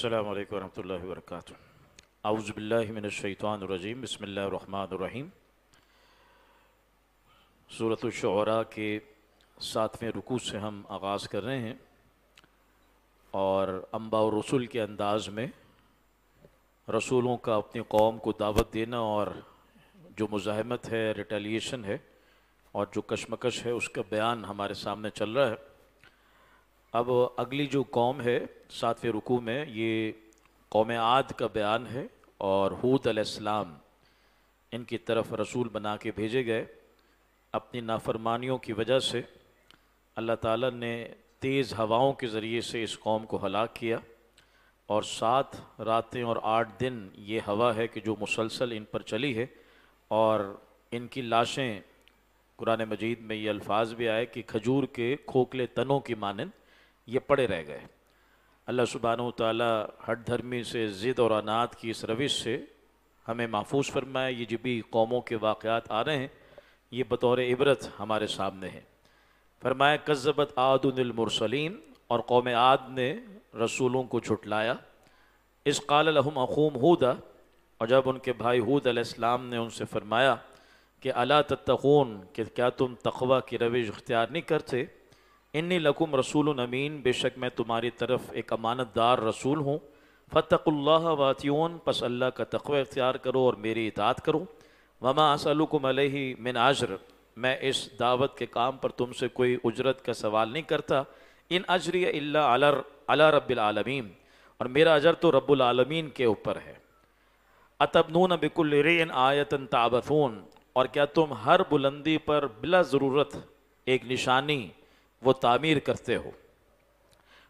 अल्लाम वरहमल वर्क आउज़बिल्लिमिनशैतवानरजीम बसमीम सूरत शरा के सातवें रुकू से हम आगाज़ कर रहे हैं और अम्बा और रसूल के अंदाज़ में रसूलों का अपनी कौम को दावत देना और जो मुजाहमत है रिटेलिएशन है और जो कशमकश है उसका बयान हमारे सामने चल रहा है अब अगली जो कौम है सातवें रुकू में ये कौम आद का बयान है और हूद अलैहिस्सलाम इनकी तरफ रसूल बना के भेजे गए अपनी नाफरमानियों की वजह से अल्लाह ताला ने तेज़ हवाओं के ज़रिए से इस कौम को हलाक किया और सात रातें और आठ दिन ये हवा है कि जो मुसलसल इन पर चली है और इनकी लाशें कुरान मजीद में ये अल्फाज भी आए कि खजूर के खोखले तनों की मानंद ये पड़े रह गए अल्लाह सुबहान ताली हट धर्मी से ज़िद और अनाथ की इस रविश से हमें महफूज फरमाए ये जब भी कौमों के वाक़ात आ रहे हैं ये बतौर इबरत हमारे सामने हैं फरमाया कज़बत आदनमरसलिन और कौम आद ने रसूलों को छुटलाया इस कल अखूम हुदा और जब उनके भाई हूद अलैहिस्सलाम ने उनसे फरमाया कि अला तत्तखून कि क्या तुम तखवा की रविश इख्तियार नहीं करते इन्नी लकुम रसूल अमीन बेशक मैं तुम्हारी तरफ एक अमानतदार रसूल हूँ फ़तकुल्ला वातियोन पस अल्लाह का तखवा इख्तियार करो और मेरी इतात करो वमा असलकुम अलही मिन आजर मैं इस दावत के काम पर तुमसे कोई उजरत का सवाल नहीं करता इन अजर अला रबालमीन और मेरा अजर तो रबालमीन के ऊपर है अतबनून बिकुल रेन आयतन ताबफून और क्या तुम हर बुलंदी पर बिला ज़रूरत एक निशानी वो तामीर करते हो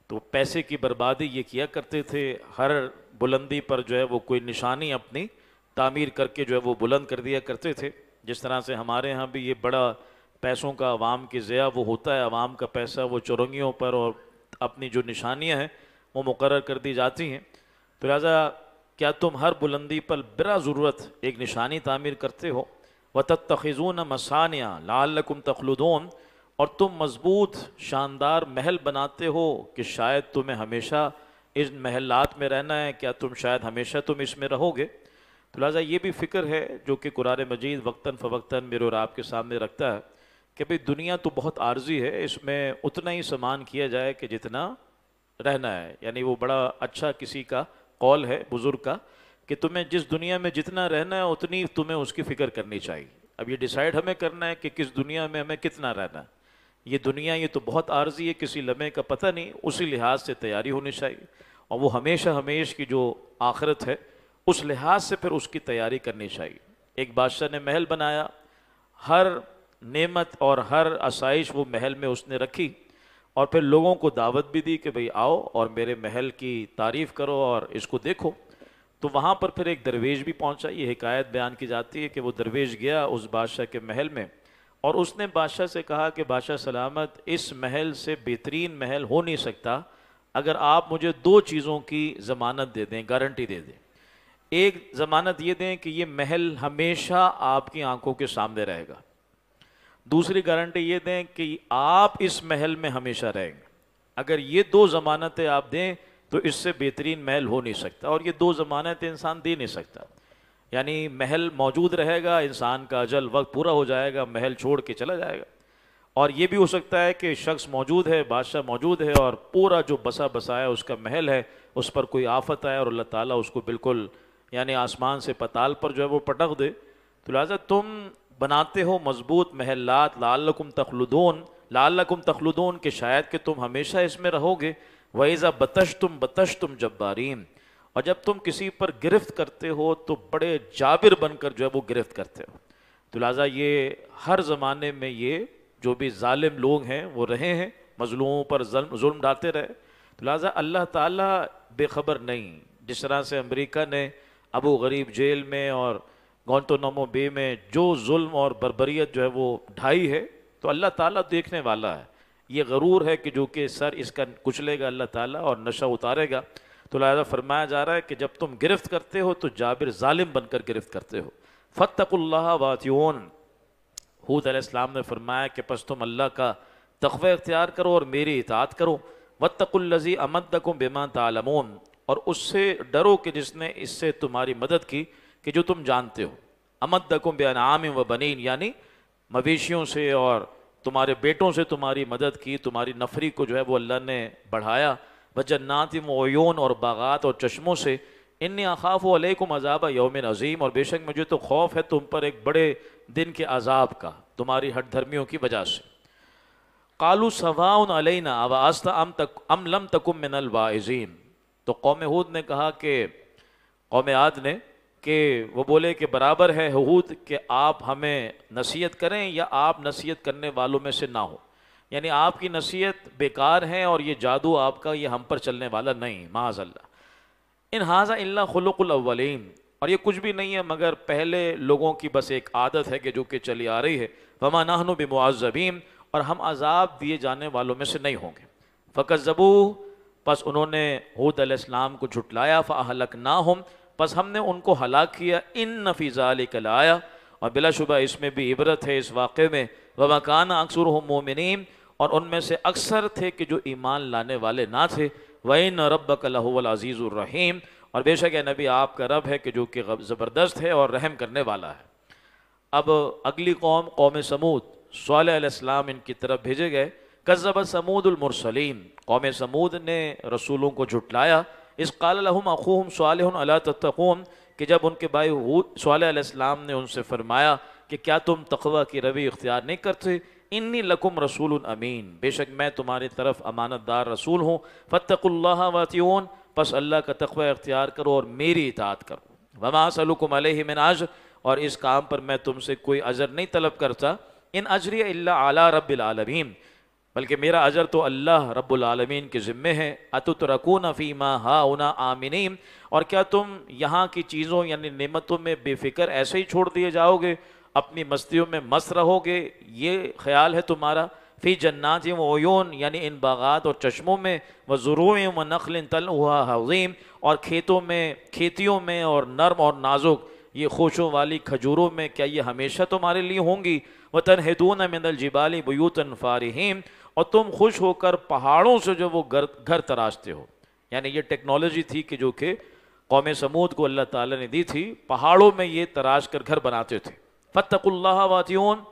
तो पैसे की बर्बादी ये किया करते थे हर बुलंदी पर जो है वो कोई निशानी अपनी तामीर करके जो है वो बुलंद कर दिया करते थे जिस तरह से हमारे यहाँ भी ये बड़ा पैसों का आवाम की ज़िया वो होता है आवाम का पैसा वो चुरंगियों पर और अपनी जो निशानियाँ हैं वो मुकर कर दी जाती हैं तो लिहाजा क्या तुम हर बुलंदी पर बिरा ज़रूरत एक निशानी तामीर करते हो व तखज़ून मसानिया लाल तखलुदोन और तुम मजबूत शानदार महल बनाते हो कि शायद तुम्हें हमेशा इस महलात में रहना है क्या तुम शायद हमेशा तुम इसमें रहोगे तो लिहाजा ये भी फ़िक्र है जो कि कुरान मजीद वक्ता फ़वक्ता मेरे और आपके सामने रखता है कि भाई दुनिया तो बहुत आर्जी है इसमें उतना ही सामान किया जाए कि जितना रहना है यानी वो बड़ा अच्छा किसी का कौल है बुज़ुर्ग का कि तुम्हें जिस दुनिया में जितना रहना है उतनी तुम्हें उसकी फ़िक्र करनी चाहिए अब ये डिसाइड हमें करना है कि किस दुनिया में हमें कितना रहना है ये दुनिया ये तो बहुत आर्जी है किसी लम्हे का पता नहीं उसी लिहाज से तैयारी होनी चाहिए और वो हमेशा हमेश की जो आखरत है उस लिहाज से फिर उसकी तैयारी करनी चाहिए एक बादशाह ने महल बनाया हर नेमत और हर आसाइश वो महल में उसने रखी और फिर लोगों को दावत भी दी कि भाई आओ और मेरे महल की तारीफ़ करो और इसको देखो तो वहाँ पर फिर एक दरवेज भी पहुँचा ये हिकायत बयान की जाती है कि वो दरवेज गया उस बादशाह के महल में और उसने बादशाह से कहा कि बादशाह सलामत इस महल से बेहतरीन महल हो नहीं सकता अगर आप मुझे दो चीज़ों की ज़मानत दे दें गारंटी दे दें एक ज़मानत ये दें कि ये महल हमेशा आपकी आंखों के सामने रहेगा दूसरी गारंटी ये दें कि आप इस महल में हमेशा रहेंगे अगर ये दो ज़मानतें आप दें तो इससे बेहतरीन महल हो नहीं सकता और ये दो ज़मानतें इंसान दे नहीं सकता यानी महल मौजूद रहेगा इंसान का अजल वक्त पूरा हो जाएगा महल छोड़ के चला जाएगा और ये भी हो सकता है कि शख्स मौजूद है बादशाह मौजूद है और पूरा जो बसा बसाया उसका महल है उस पर कोई आफत आए और अल्लाह ताला उसको बिल्कुल यानी आसमान से पताल पर जो है वो पटक दे तो लिहाजा तुम बनाते हो मजबूत महलात लालकुम तखलुदोन लालकुम तखलुदोन के शायद कि तुम हमेशा इसमें रहोगे वैज़ा बतश तुम बतश तुम जब्बारीन और जब तुम किसी पर गिरफ्त करते हो तो बड़े जाबिर बनकर जो है वो गिरफ्त करते हो तो लिहाजा ये हर ज़माने में ये जो भी ालिम लोग हैं वो रहे हैं मजलूमों पर जुल्म डालते रहे तो लिहाजा अल्लाह ताला बेखबर नहीं जिस तरह से अमरीका ने अबू गरीब जेल में और नमो बे में जो जुल्म और बरबरीत जो है वो ढाई है तो अल्लाह ताला देखने वाला है ये गरूर है कि जो कि सर इसका कुचलेगा अल्लाह ताला और नशा उतारेगा तो लिहाजा फरमाया जा रहा है कि जब तुम गिरफ्त करते हो तो जाबिर ालिम बनकर गिरफ्त करते हो फ़तकुल्ला वातियोन हूद अलैहिस्सलाम ने फरमाया कि बस तुम अल्लाह का तखव अख्तियार करो और मेरी इतात करो वत्तकुल्लजी अमदकुम बेमान तालमोन और उससे डरो कि जिसने इससे तुम्हारी मदद की कि जो तुम जानते हो अमदकुम बेनाम व बनीन यानी मवेशियों से और तुम्हारे बेटों से तुम्हारी मदद की तुम्हारी नफरी को जो है वो अल्लाह ने बढ़ाया ब जन्नातिम और बागात और चश्मों से इन अखाफ वालेकुम अजाब योम अजीम और बेशक मुझे तो खौफ है तुम पर एक बड़े दिन के अजाब का तुम्हारी हट धर्मियों की वजह से कालू सवाउन अलैना आवास्ता अम तक अम लम तकुम मिनल वाइजीन तो कौम हूद ने कहा कि कौम आद ने कि वो बोले कि बराबर है हूद कि आप हमें नसीहत करें या आप नसीहत करने वालों में से ना हो यानी आपकी नसीहत बेकार है और ये जादू आपका ये हम पर चलने वाला नहीं माजल्ला इन हाजा इल्ला खलुकलवलिन और ये कुछ भी नहीं है मगर पहले लोगों की बस एक आदत है कि जो कि चली आ रही है वमा नाहनु बेमुआज़बीम और हम अजाब दिए जाने वालों में से नहीं होंगे फ़कत ज़बू बस उन्होंने हूद अलैहिस्सलाम को झुटलाया फ़ाहलक ना हम बस हमने उनको हलाक किया इन नफीज़ा आया और बिलाशुबा इसमें भी इबरत है इस वाक़े में वमा कान अक्सर हम मोमिन और उनमें से अक्सर थे कि जो ईमान लाने वाले ना थे न रब कलाहुल और बेशक नबी आपका रब है कि जो कि ज़बरदस्त है और रहम करने वाला है अब अगली कौम कौम समूद सलाम इनकी तरफ भेजे गए कज़ब समूदलमरसलीम कौम समूद ने रसूलों को जुटलाया इस कालम अखूम साल कि जब उनके भाई सलाम ने उनसे फरमाया कि क्या तुम तखबा की रवि इख्तियार नहीं करते इन्नी लकुम रसूल अमीन बेशक मैं तुम्हारे तरफ अमानत दार रसूल हूँ फ़तकुल्ला वतीन बस अल्लाह का तखबा अख्तियार करो और मेरी इतात करो वमा सलुकुम मिन आज और इस काम पर मैं तुमसे कोई अजर नहीं तलब करता इन अजरी अल्ला आला रबालमीन बल्कि मेरा अजर तो अल्लाह रबालमीन के ज़िम्मे है अतुत रकून फ़ीमा हाउना आमिनीम और क्या तुम यहाँ की चीज़ों यानी नेमतों में बेफिक्र ऐसे ही छोड़ दिए जाओगे अपनी मस्तियों में मस रहोगे ये ख्याल है तुम्हारा फ़ी जन्नात वयून यानी इन बागात और चश्मों में व व नखल तल हुआ हजीम और खेतों में खेतियों में और नरम और नाजुक ये खोशों वाली खजूरों में क्या ये हमेशा तुम्हारे लिए होंगी व तनहदून मिनल जिबाली बयूतन फ़ारहीम और तुम खुश होकर पहाड़ों से जो वो घर घर तराशते हो यानी ये टेक्नोलॉजी थी कि जो कि कौम समूद को अल्लाह ताला ने दी थी पहाड़ों में ये तराश कर घर बनाते थे फ़तकुल्ला वातियोन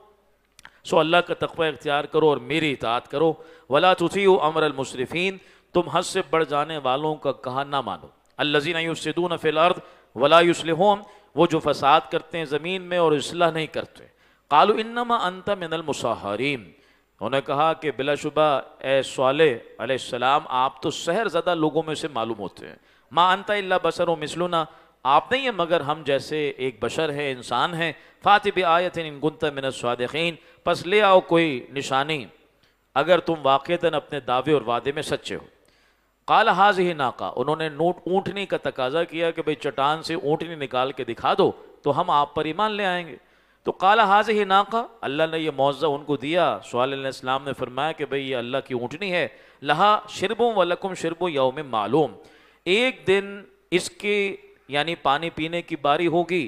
सो अल्लाह का तकवा इख्तियार करो और मेरी इतात करो वला तुथी अमर अलमशरफिन तुम हद से बढ़ जाने वालों का कहा ना मानो अल्लजीन युसदून फ़िलर्द वला युसलहम वो जो फसाद करते हैं ज़मीन में और इसलाह नहीं करते कालू इनमा अंत मिनलमसाहरीन उन्होंने कहा कि बिलाशुबा ए सवाल सलाम आप तो शहर ज़्यादा लोगों में से मालूम होते हैं माँ अंत अंता बसर मिसलूना आप नहीं है मगर हम जैसे एक बशर है इंसान है फातिब आयत गुनत मिन स्वादीन बस ले आओ कोई निशानी अगर तुम वाक़ता अपने दावे और वादे में सच्चे हो काल हाज ही नाका उन्होंने नोट ऊँटनी का तकाजा किया कि भाई चटान से ऊँटनी निकाल के दिखा दो तो हम आप पर ईमान ले आएंगे तो काला हाज ही नाका अल्लाह ने यह मुआवजा उनको दिया सवाल्लाम ने फरमाया कि भाई ये अल्लाह की ऊँटनी है लहा शिरबों वलकुम शिरबो यौम मालूम एक दिन इसके यानी पानी पीने की बारी होगी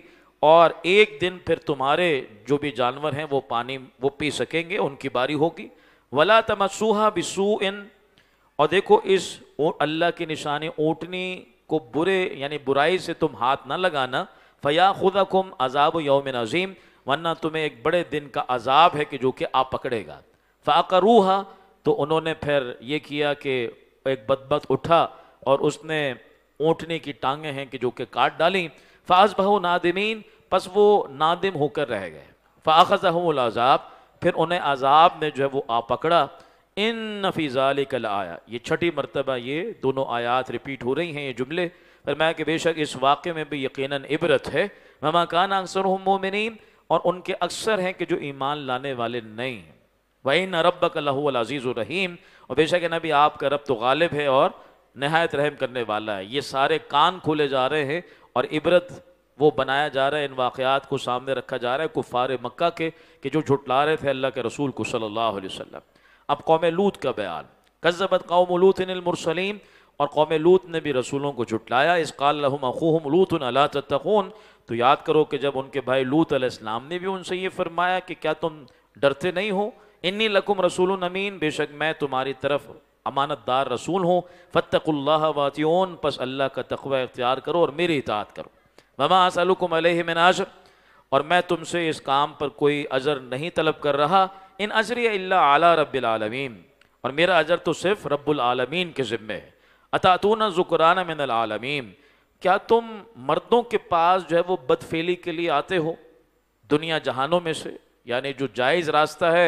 और एक दिन फिर तुम्हारे जो भी जानवर हैं वो पानी वो पी सकेंगे उनकी बारी होगी वला तमसूहा बिसू इन और देखो इस अल्लाह की निशानी ऊँटनी को बुरे यानी बुराई से तुम हाथ ना लगाना फ़या खुदा कुम अजाब योम नज़ीम वरना तुम्हें एक बड़े दिन का अजाब है कि जो कि आप पकड़ेगा फ़ाकरूहा तो उन्होंने फिर ये किया कि एक बदबत उठा और उसने ओंटने की टांगे हैं कि जो के काट डाली फाज बहु नादिमीन बस वो नादिम होकर रह गए फ़ाखज़ अजाब फिर उन्हें अजाब ने जो है वो आ पकड़ा इन नफीज़ाल कल आया ये छठी मरतबा ये दोनों आयात रिपीट हो रही हैं ये जुमले पर मैं कि बेशक इस वाक़े में भी यकीन इबरत है ममा ममाकान अक्सर मोमिन और उनके अक्सर हैं कि जो ईमान लाने वाले नहीं हैं वही न रब कलहल अजीज़ रहीम और बेशक नबी आपका रब तो गालिब है और नहायत रहम करने वाला है ये सारे कान खोले जा रहे हैं और इबरत वो बनाया जा रहा है इन वाक़ात को सामने रखा जा रहा है कुफ़ार मक्का के कि जो झुटला रहे थे अल्लाह के रसूल को सल्लल्लाहु अलैहि वसल्लम अब कौम लूत का बयान कज़बत कौम लूत और कौम लूत ने भी रसूलों को झुटलाया इस कालम अखूम लूत अला तखून तो याद करो कि जब उनके भाई लूत अलैहिस्सलाम ने भी उनसे ये फरमाया कि क्या तुम डरते नहीं हो इन्नी लकुम रसूल अमीन बेशक मैं तुम्हारी तरफ अमानतदार रसूल हूँ फ़तकुल्ला वातियोन बस अल्लाह का तखबा इख्तियार करो और मेरी इतात करो ममा असलकुम अलहमनाजर और मैं तुमसे इस काम पर कोई अजर नहीं तलब कर रहा इन अजर आला रबालमीन और मेरा अजर तो सिर्फ रबालमीन के ज़िम्मे है अतातून ज़ुकरान मिन क्या तुम मर्दों के पास जो है वो बदफेली के लिए आते हो दुनिया जहानों में से यानी जो जायज़ रास्ता है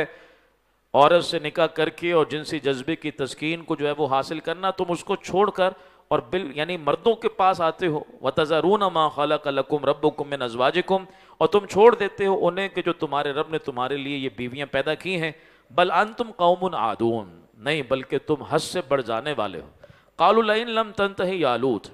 औरत से निकाह करके और जिनसी जज्बे की तस्कीन को जो है वो हासिल करना तुम उसको छोड़कर और बिल यानी मर्दों के पास आते हो व तज़ारून माँ खलकुम रबुम में कुम और तुम छोड़ देते हो उन्हें कि जो तुम्हारे रब ने तुम्हारे लिए ये बीवियाँ पैदा की हैं बल अन तुम कौमन आदून नहीं बल्कि तुम हद से बढ़ जाने वाले हो कालम तन तही आलूत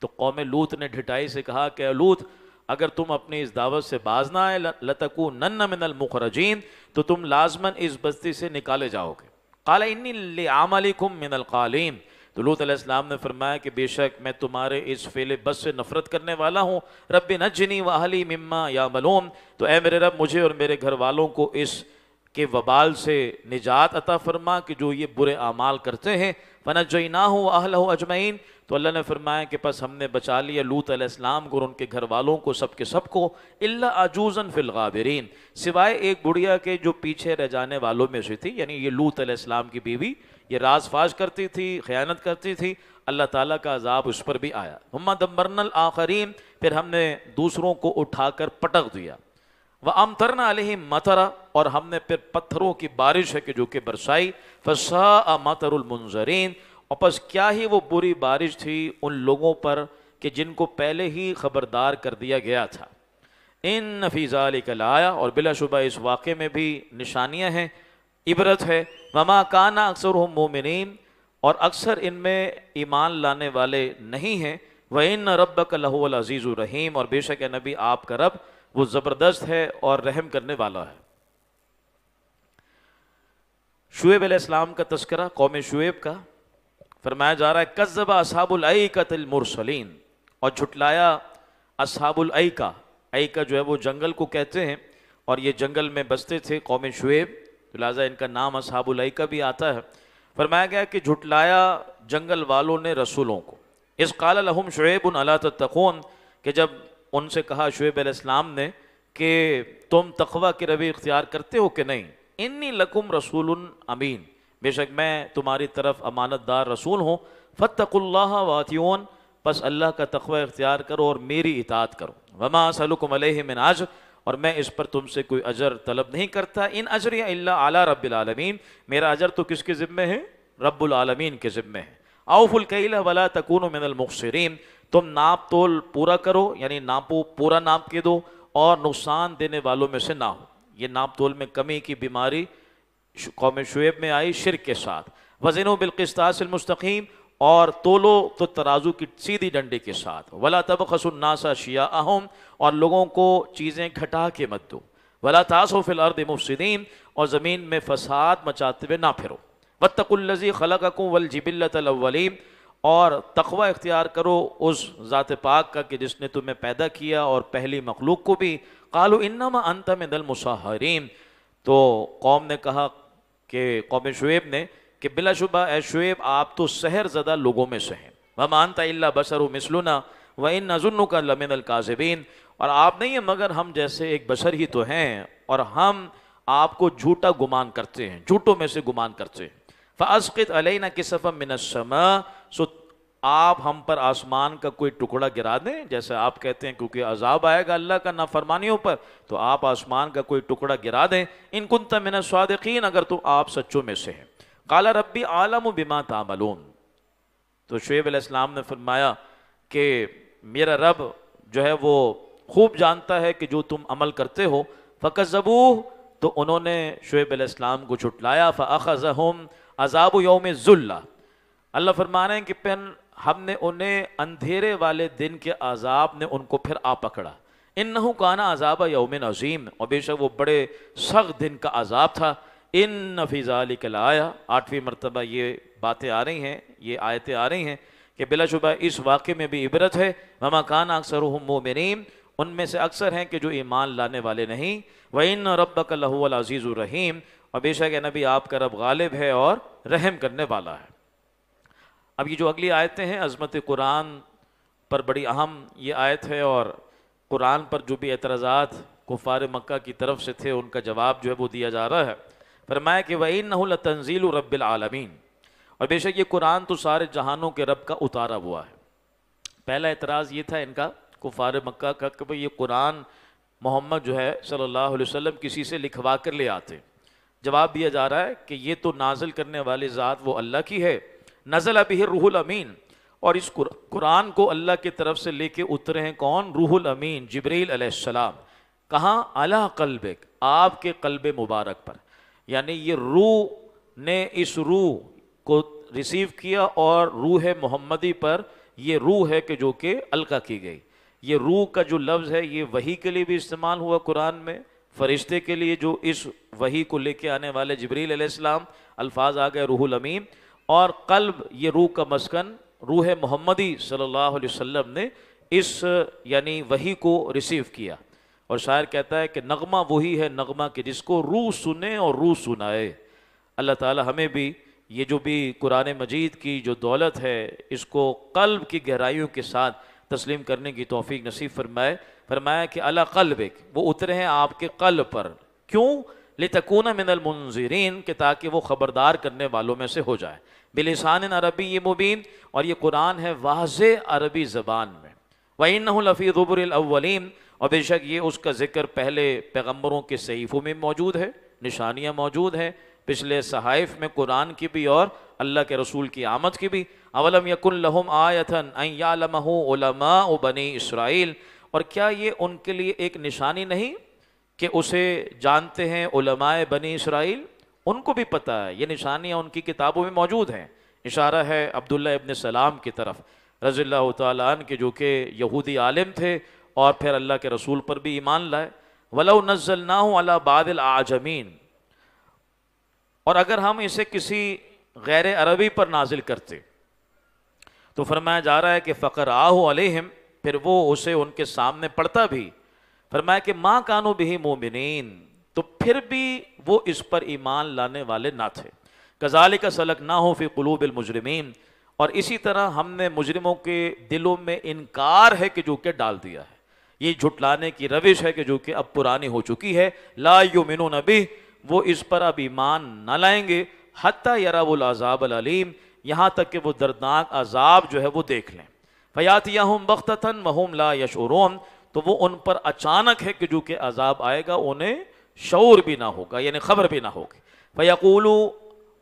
तो कौम लूत ने ढिटाई से कहा कि आलूत अगर तुम अपनी इस दावत से बाज ना आए लतकू नन्न मिनल मुखरजीन तो तुम लाजमन इस बस्ती से निकाले जाओगे काला इन्नी आमलिकुम मिनल कालीम तो लूत अलैहिस्सलाम ने फरमाया कि बेशक मैं तुम्हारे इस फेले बस से नफरत करने वाला हूँ रब नजनी वाहली मिम्मा या मलूम तो ए मेरे रब मुझे और मेरे घर वालों को इस के वबाल से निजात अता फरमा कि जो ये बुरे अमाल करते हैं ना हो अहल हो अजमैन तो अल्लाह ने फरमाया कि बस हमने बचा लिया लूत अलैहिस्सलाम को और उनके घर वालों को सब के सब को इल्ला आजूजन फिल गाबरीन सिवाय एक बुढ़िया के जो पीछे रह जाने वालों में से थी यानी ये लूत अलैहिस्सलाम की बीवी ये राज फाज करती थी खयानत करती थी अल्लाह ताला का अजाब उस पर भी आया हम्मा दम्बरनल आखरीन फिर हमने दूसरों को उठाकर पटक दिया वह व तरना अलही मतरा और हमने फिर पत्थरों की बारिश है कि जो कि बरसाई फसा मुंजरीन और बस क्या ही वो बुरी बारिश थी उन लोगों पर कि जिनको पहले ही खबरदार कर दिया गया था इन नफीज़ा लाया और बिलाशुबा इस वाक़े में भी निशानियाँ हैं इबरत है ममा काना अक्सर हम मोमिन और अक्सर इनमें ईमान लाने वाले नहीं हैं वह इन रब का लहू रहीम और बेशक नबी आपका रब वो ज़बरदस्त है और रहम करने वाला है शुएब अलैहिस्सलाम का तस्करा कौम शुएब का फरमाया जा रहा है कस्बा असाबुल मुरसलीन और झुटलाया असहाबुल का आई का जो है वो जंगल को कहते हैं और ये जंगल में बसते थे कौम शुएब तो लिहाजा इनका नाम असहाबुल का भी आता है फरमाया गया कि झुटलाया जंगल वालों ने रसूलों को इस काल लहम शुएब अला तखोन के जब उनसे कहा शुएब अलैहिस्सलाम ने कि तुम तकवा के रवि इख्तियार करते हो कि नहीं इन्नी लकुम रसूल अमीन बेशक मैं तुम्हारी तरफ अमानत दार रसूल हूँ फ़तकुल्ला वातियोन बस अल्लाह का तकवा इख्तियार करो और मेरी इतात करो वमा सलुकुम मिन आज और मैं इस पर तुमसे कोई अजर तलब नहीं करता इन अजर या आला रबालमीन मेरा अजर तो किसके ज़िम्मे है रब्बुल आलमीन के ज़िम्मे है औफुल कैला वला तकून मिनल मुखसरीन तुम नाप तोल पूरा करो यानी नापो पूरा नाप के दो और नुकसान देने वालों में से ना हो ये नाप तोल में कमी की बीमारी कौम शुएब में आई शिर के साथ वजन मुस्तकीम और तोलो तो तराजू की सीधी डंडे के साथ वला तब खसुन्नासा शिया अहम और लोगों को चीज़ें घटा के मत दो वला तासो फिल अर्द मुफसदीन और ज़मीन में फसाद मचाते हुए ना फिरो वल खलकूँ वलजिबिल्लतलवलीम और तकवा इख्तियार करो उस ज़ात पाक का कि जिसने तुम्हें पैदा किया और पहली मखलूक को भी कालो इन्ना अंत में दल मुसाहरीन तो कौम ने कहा कि कौम शुएब ने कि बिला शुबा ए शुएब आप तो सहर ज़दा लोगों में से हैं वह मानता अल्ला बसर मिसलुना व इन नजुनु का लमिन काजबीन और आप नहीं है मगर हम जैसे एक बशर ही तो हैं और हम आपको झूठा गुमान करते हैं झूठों में से गुमान करते हैं फास्कित अलैना किसफ़ा मिनसमा सो आप हम पर आसमान का कोई टुकड़ा गिरा दें जैसे आप कहते हैं क्योंकि अजाब आएगा अल्लाह का नाफरमानियों पर तो आप आसमान का कोई टुकड़ा गिरा दें इन कुन तमिन स्वादीन अगर तो आप सच्चों में से हैं काला रबी आलम बिमा तामलून तो शुब इस्लाम ने फरमाया कि मेरा रब जो है वो खूब जानता है कि जो तुम अमल करते हो फ़कत तो उन्होंने शुब इस्लाम को छुटलाया फ़ाखम अजाब योम ज़ुल्ला अल्लाह फरमाने कि पिन हमने उन्हें अंधेरे वाले दिन के अजाब ने उनको फिर आ पकड़ा इन नहू काना अजाब यौम अजीम और बेशक वो बड़े सख्त दिन का अजाब था इन नफीज़ाली कल आया आठवीं मरतबा ये बातें आ रही हैं ये आयतें आ रही हैं कि बिलाशुबा इस वाक़े में भी इबरत है ममा कान अक्सर मोमिन उनमें से अक्सर हैं कि जो ईमान लाने वाले नहीं व इन रब का लहू अजीज़ुररहीम और बेशक नबी आपका रब गालिब है और रहम करने वाला है अब ये जो अगली आयतें हैं अजमत कुरान पर बड़ी अहम ये आयत है और कुरान पर जो भी एतराज़ा कुफार मक्का की तरफ से थे उनका जवाब जो है वो दिया जा रहा है फरमाया कि वही नहुल तंजील रबालमीन और बेशक ये कुरान तो सारे जहानों के रब का उतारा हुआ है पहला एतराज़ ये था इनका कुफार मक्का का कि भाई ये कुरान मोहम्मद जो है सल्ला वसम किसी से लिखवा कर ले आते जवाब दिया जा रहा है कि ये तो नाजिल करने वाली ज़ात वो अल्लाह की है नज़ल अब रूहुल अमीन और इस कुरान को अल्लाह की तरफ से लेके उतरे हैं कौन रूहुल अमीन जबरील अलैहिस्सलाम कहाँ अला कल्ब आपके कल्ब मुबारक पर यानी ये रूह ने इस रूह को रिसीव किया और रूह मोहम्मदी पर यह रूह है कि जो कि अलका की गई ये रूह का जो लफ्ज़ है ये वही के लिए भी इस्तेमाल हुआ कुरान में फरिश्ते के लिए जो इस वही को लेके आने वाले जबरील अलैहिस्सलाम अल्फाज आ गए रूहुल अमीन और कल्ब ये रूह का मस्कन रूह मोहम्मदी सल्लल्लाहु अलैहि वसल्लम ने इस यानी वही को रिसीव किया और शायर कहता है कि नगमा वही है नगमा के जिसको रूह सुने और रूह सुनाए अल्लाह ताला हमें भी ये जो भी कुरान मजीद की जो दौलत है इसको कल्ब की गहराइयों के साथ तस्लीम करने की तोफ़ी नसीब फरमाए फरमाया कि अला कल्ब वो उतरे हैं आपके कल्ब पर क्यों लितकून मिनल के ताकि वो ख़बरदार करने वालों में से हो जाए बिलसान अरबी ये मुबीन और ये कुरान है वाज अरबी ज़बान में वही रबरवलिन और बेशक ये उसका ज़िक्र पहले पैगम्बरों के सईफ़ों में मौजूद है निशानियाँ मौजूद हैं पिछले सहाइफ में कुरान की भी और अल्लाह के रसूल की आमद की भी अवलम यकुन लहम आयथन अयालमह उलमा बनी इसराइल और क्या ये उनके लिए एक निशानी नहीं कि उसे जानते हैं उलमाए बनी इसराइल उनको भी पता है ये निशानियाँ उनकी किताबों में मौजूद हैं इशारा है अब्दुल्ला इबन सलाम की तरफ रज़ी तन के जो कि यहूदी आलिम थे और फिर अल्लाह के रसूल पर भी ईमान लाए वला नज़लना अला बादल आजमीन और अगर हम इसे किसी गैर अरबी पर नाजिल करते तो फरमाया जा रहा है कि फ़कर आह अलहम फिर वो उसे उनके सामने पढ़ता भी फरमाया कि माँ कानो भी मोमिन तो फिर भी वो इस पर ईमान लाने वाले ना थे गजाल का सलक ना हो फिर कुलूब मुजरमिन और इसी तरह हमने मुजरिमों के दिलों में इनकार है कि जो के डाल दिया है ये झुटलाने की रविश है कि जो कि अब पुरानी हो चुकी है ला मिनो नबी वो इस पर अब ईमान न लाएंगे यरा वो अजाब अलीम यहाँ तक कि वो दर्दनाक अजाब जो है वो देख लें फयातिया हम बख्तन वहम ला यशोरोम तो वो उन पर अचानक है कि जो के अजाब आएगा उन्हें शौर भी ना होगा यानी खबर भी ना होगी फयाकूलू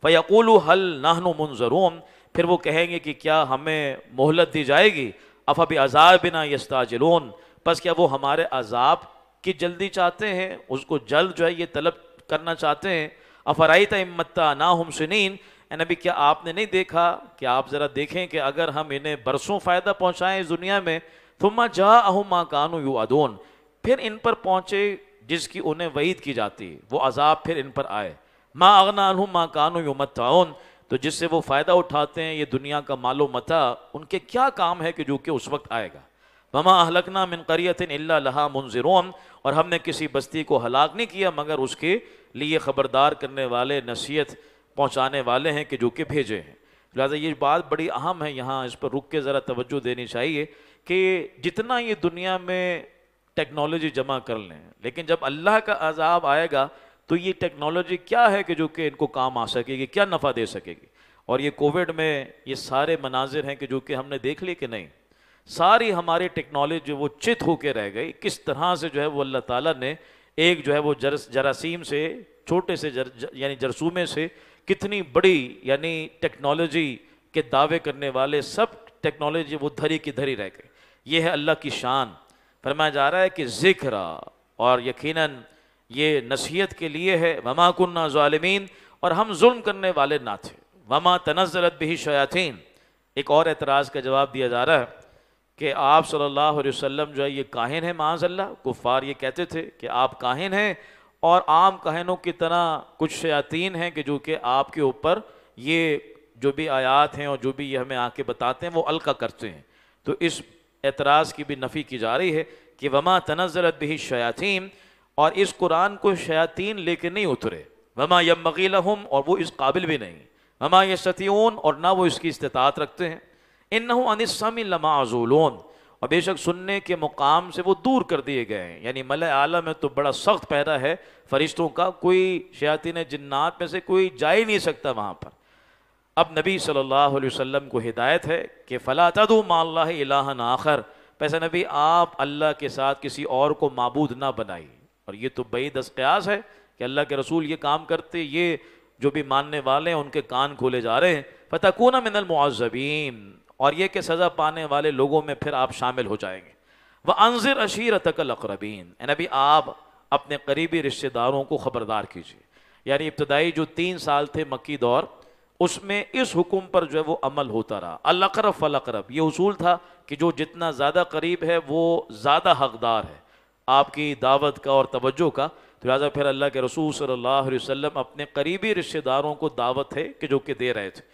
फयाकूलू हल नाहनु मुंजरून फिर वो कहेंगे कि क्या हमें मोहलत दी जाएगी अफ़ा भी अजाब बिना यस्ताजलून बस क्या वो हमारे अजाब की जल्दी चाहते हैं उसको जल्द जो है ये तलब करना चाहते हैं अफराई तमत्ता ना हम सुनीन नबी क्या आपने नहीं देखा कि आप ज़रा देखें कि अगर हम इन्हें बरसों फ़ायदा पहुँचाएँ इस दुनिया में थुम्मा जा अहम माँ कानू यू अदोन फिर इन पर पहुंचे जिसकी उन्हें वईद की जाती वो अजाब फिर इन पर आए माँ अगना अनु माँ कानू यू मताउन तो जिससे वो फ़ायदा उठाते हैं ये दुनिया का मालो मता उनके क्या काम है कि जो कि उस वक्त आएगा वमा अहलकना मिन इल्ला लहा और हमने किसी बस्ती को हलाक नहीं किया मगर उसके लिए ख़बरदार करने वाले नसीहत पहुँचाने वाले हैं कि जो कि भेजे हैं लिहाजा ये बात बड़ी अहम है यहाँ इस पर रुक के ज़रा तवज्जो देनी चाहिए कि जितना ये दुनिया में टेक्नोलॉजी जमा कर लें लेकिन जब अल्लाह का अजाब आएगा तो ये टेक्नोलॉजी क्या है कि जो कि इनको काम आ सकेगी क्या नफ़ा दे सकेगी और ये कोविड में ये सारे मनाजिर हैं कि जो कि हमने देख लिए कि नहीं सारी हमारी टेक्नोलॉजी वो चित होकर रह गई किस तरह से जो है वो अल्लाह ताला ने एक जो है वो जरस जरासीम से छोटे से जर, जर यानी जरसूमे से कितनी बड़ी यानी टेक्नोलॉजी के दावे करने वाले सब टेक्नोलॉजी वो धरी की धरी रह गई ये है अल्लाह की शान फरमाया जा रहा है कि ज़िक्र और यकीन ये नसीहत के लिए है वमा कन्ना ालमीन और हम जुल्म करने वाले ना थे वमा तनजलत भी शयातीन एक और एतराज़ का जवाब दिया जा रहा है कि आप सल्लल्लाहु अलैहि वसल्लम जो है ये काहिन है माजल्ला कुफ़ार ये कहते थे कि आप काहिन हैं और आम कहनों की तरह कुछ शयातीन हैं कि जो कि आपके ऊपर ये जो भी आयात हैं और जो भी ये हमें आके बताते हैं वो अलका करते हैं तो इस एतराज़ की भी नफ़ी की जा रही है कि वमा तनजलत भी शयातीन और इस कुरान को शयातीन लेके नहीं उतरे वमा यम मकील हम और वो इस काबिल भी नहीं वमा ये सतीन और ना वो इसकी इस्तात रखते हैं इन नसम और बेशक सुनने के मुकाम से वो दूर कर दिए गए हैं यानी मल आला में तो बड़ा सख्त पहरा है फरिश्तों का कोई शयातीन जन्नात में से कोई जा ही नहीं सकता वहाँ पर अब नबी सल्लल्लाहु अलैहि वसल्लम को हिदायत है कि फ़ला तदु माल्ला इलाहन आखर पैसा नबी आप अल्लाह के साथ किसी और को मबूद ना बनाई और ये तो बई दस्कयास है कि अल्लाह के रसूल ये काम करते ये जो भी मानने वाले हैं उनके कान खोले जा रहे हैं फ़तकून मिनल मुआजबीन और ये कि सज़ा पाने वाले लोगों में फिर आप शामिल हो जाएंगे वह अनजर अशीर तकल अकरबीन नबी आप अपने करीबी रिश्तेदारों को ख़बरदार कीजिए यानी इब्तदाई जो तीन साल थे मक्की दौर उसमें इस हुक्म पर जो है वो अमल होता रहा अलकरफ अलकरब ये उसूल था कि जो जितना ज़्यादा करीब है वो ज़्यादा हकदार है आपकी दावत का और तवज्जो का तो लिहाजा फिर अल्लाह के रसूल सल्लल्लाहु अलैहि वसल्लम अपने करीबी रिश्तेदारों को दावत है कि जो कि दे रहे थे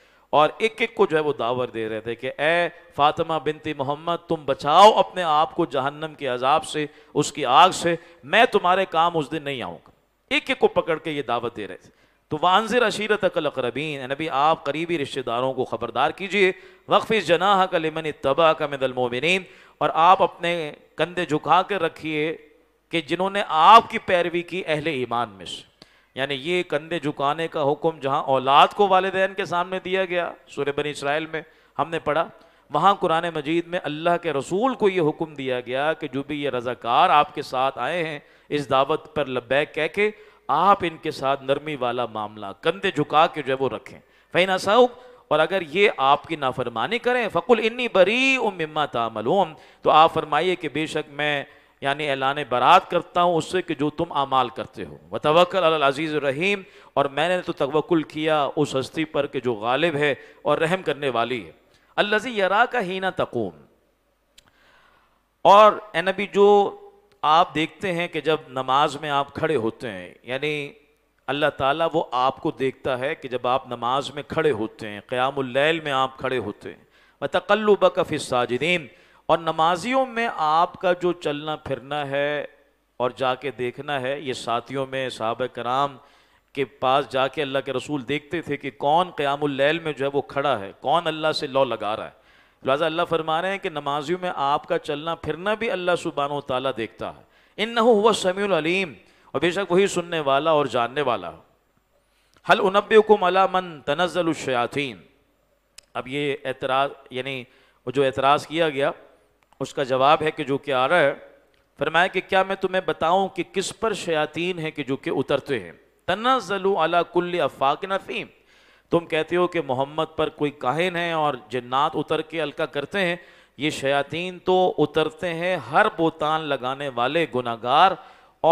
और एक एक को जो है वो दावत दे रहे थे कि ए फातिमा बिनती मोहम्मद तुम बचाओ अपने आप को जहन्नम के अजाब से उसकी आग से मैं तुम्हारे काम उस दिन नहीं आऊँगा एक एक को पकड़ के ये दावत दे रहे थे तो वानजिर अशीरत कल अकरबीन नबी आप करीबी रिश्तेदारों को ख़बरदार कीजिए वक्फ़ जनाह का लिमन तबाह का मिदलमोमिन और आप अपने कंधे झुका कर रखिए कि जिन्होंने आपकी पैरवी की अहल ईमान में से यानी ये कंधे झुकाने का हुक्म जहाँ औलाद को वालदेन के सामने दिया गया सूर्य इसराइल में हमने पढ़ा वहाँ कुरान मजीद में अल्लाह के रसूल को ये हुक्म दिया गया कि जो भी ये रज़ाकार आपके साथ आए हैं इस दावत पर लब्बैक कह के आप इनके साथ नरमी वाला मामला कंधे झुका के जो है वो रखें फैना साहब और अगर ये आपकी नाफरमानी करें फ़कुल इन्नी बरी उम्मा तामलूम तो आप फरमाइए कि बेशक मैं यानी ऐलान बरात करता हूँ उससे कि जो तुम अमाल करते हो व तवक्ल अज़ीज़ रहीम और मैंने तो तवक्ल किया उस हस्ती पर कि जो गालिब है और रहम करने वाली है अल्लाजी यरा का हीना तकूम और नबी जो आप देखते हैं कि जब नमाज में आप खड़े होते हैं यानी अल्लाह ताला वो आपको देखता है कि जब आप नमाज में खड़े होते हैं क़यामुल्लैल में आप खड़े होते हैं मतकल्लुबकफ़ साजिदीन और नमाजियों में आपका जो चलना फिरना है और जाके देखना है ये साथियों में साहब कराम के पास जाके अल्लाह के रसूल देखते थे कि कौन क़यामुल्लैल में जो है वो खड़ा है कौन अल्लाह से लौ लगा रहा है लिहाजा अल्लाह फरमा रहे हैं कि नमाजियों में आपका चलना फिरना भी अल्लाह सुबहान तला देखता है इन हुआ समीम और बेशक वही सुनने वाला और जानने वाला हल उनब अला मन तनज़लशयातीन अब ये एतराज़ यानी जो एतराज़ किया गया उसका जवाब है कि जो कि आ रहा है फरमाया कि क्या मैं तुम्हें बताऊं कि किस पर शयातीन है कि जो कि उतरते हैं तनाजलू अला कुल्ल अफाक नफ़ीम तुम कहते हो कि मोहम्मद पर कोई काहिन है और जन्नात उतर के अलका करते हैं ये शयातीन तो उतरते हैं हर बोतान लगाने वाले गुनागार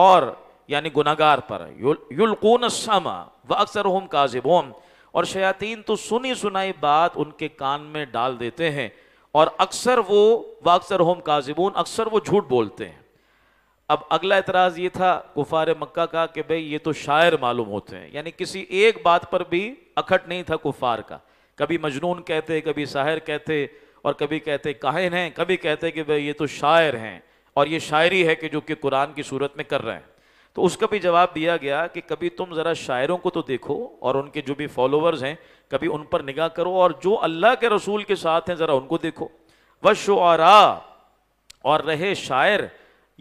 और यानी गुनागार पर युलकून शमा व अक्सर हम काजिबोम और शयातीन तो सुनी सुनाई बात उनके कान में डाल देते हैं और अक्सर वो व अक्सर हम काजिबोन अक्सर वो झूठ बोलते हैं अब अगला एतराज़ ये था कुफार मक्का का कि भाई ये तो शायर मालूम होते हैं यानी किसी एक बात पर भी अखट नहीं था कुफार का कभी मजनून कहते कभी शायर कहते और कभी कहते काहिन हैं कभी कहते कि भाई ये तो शायर हैं और ये शायरी है कि जो कि कुरान की सूरत में कर रहे हैं तो उसका भी जवाब दिया गया कि कभी तुम ज़रा शायरों को तो देखो और उनके जो भी फॉलोअर्स हैं कभी उन पर निगाह करो और जो अल्लाह के रसूल के साथ हैं ज़रा उनको देखो वशो शुरा और रहे शायर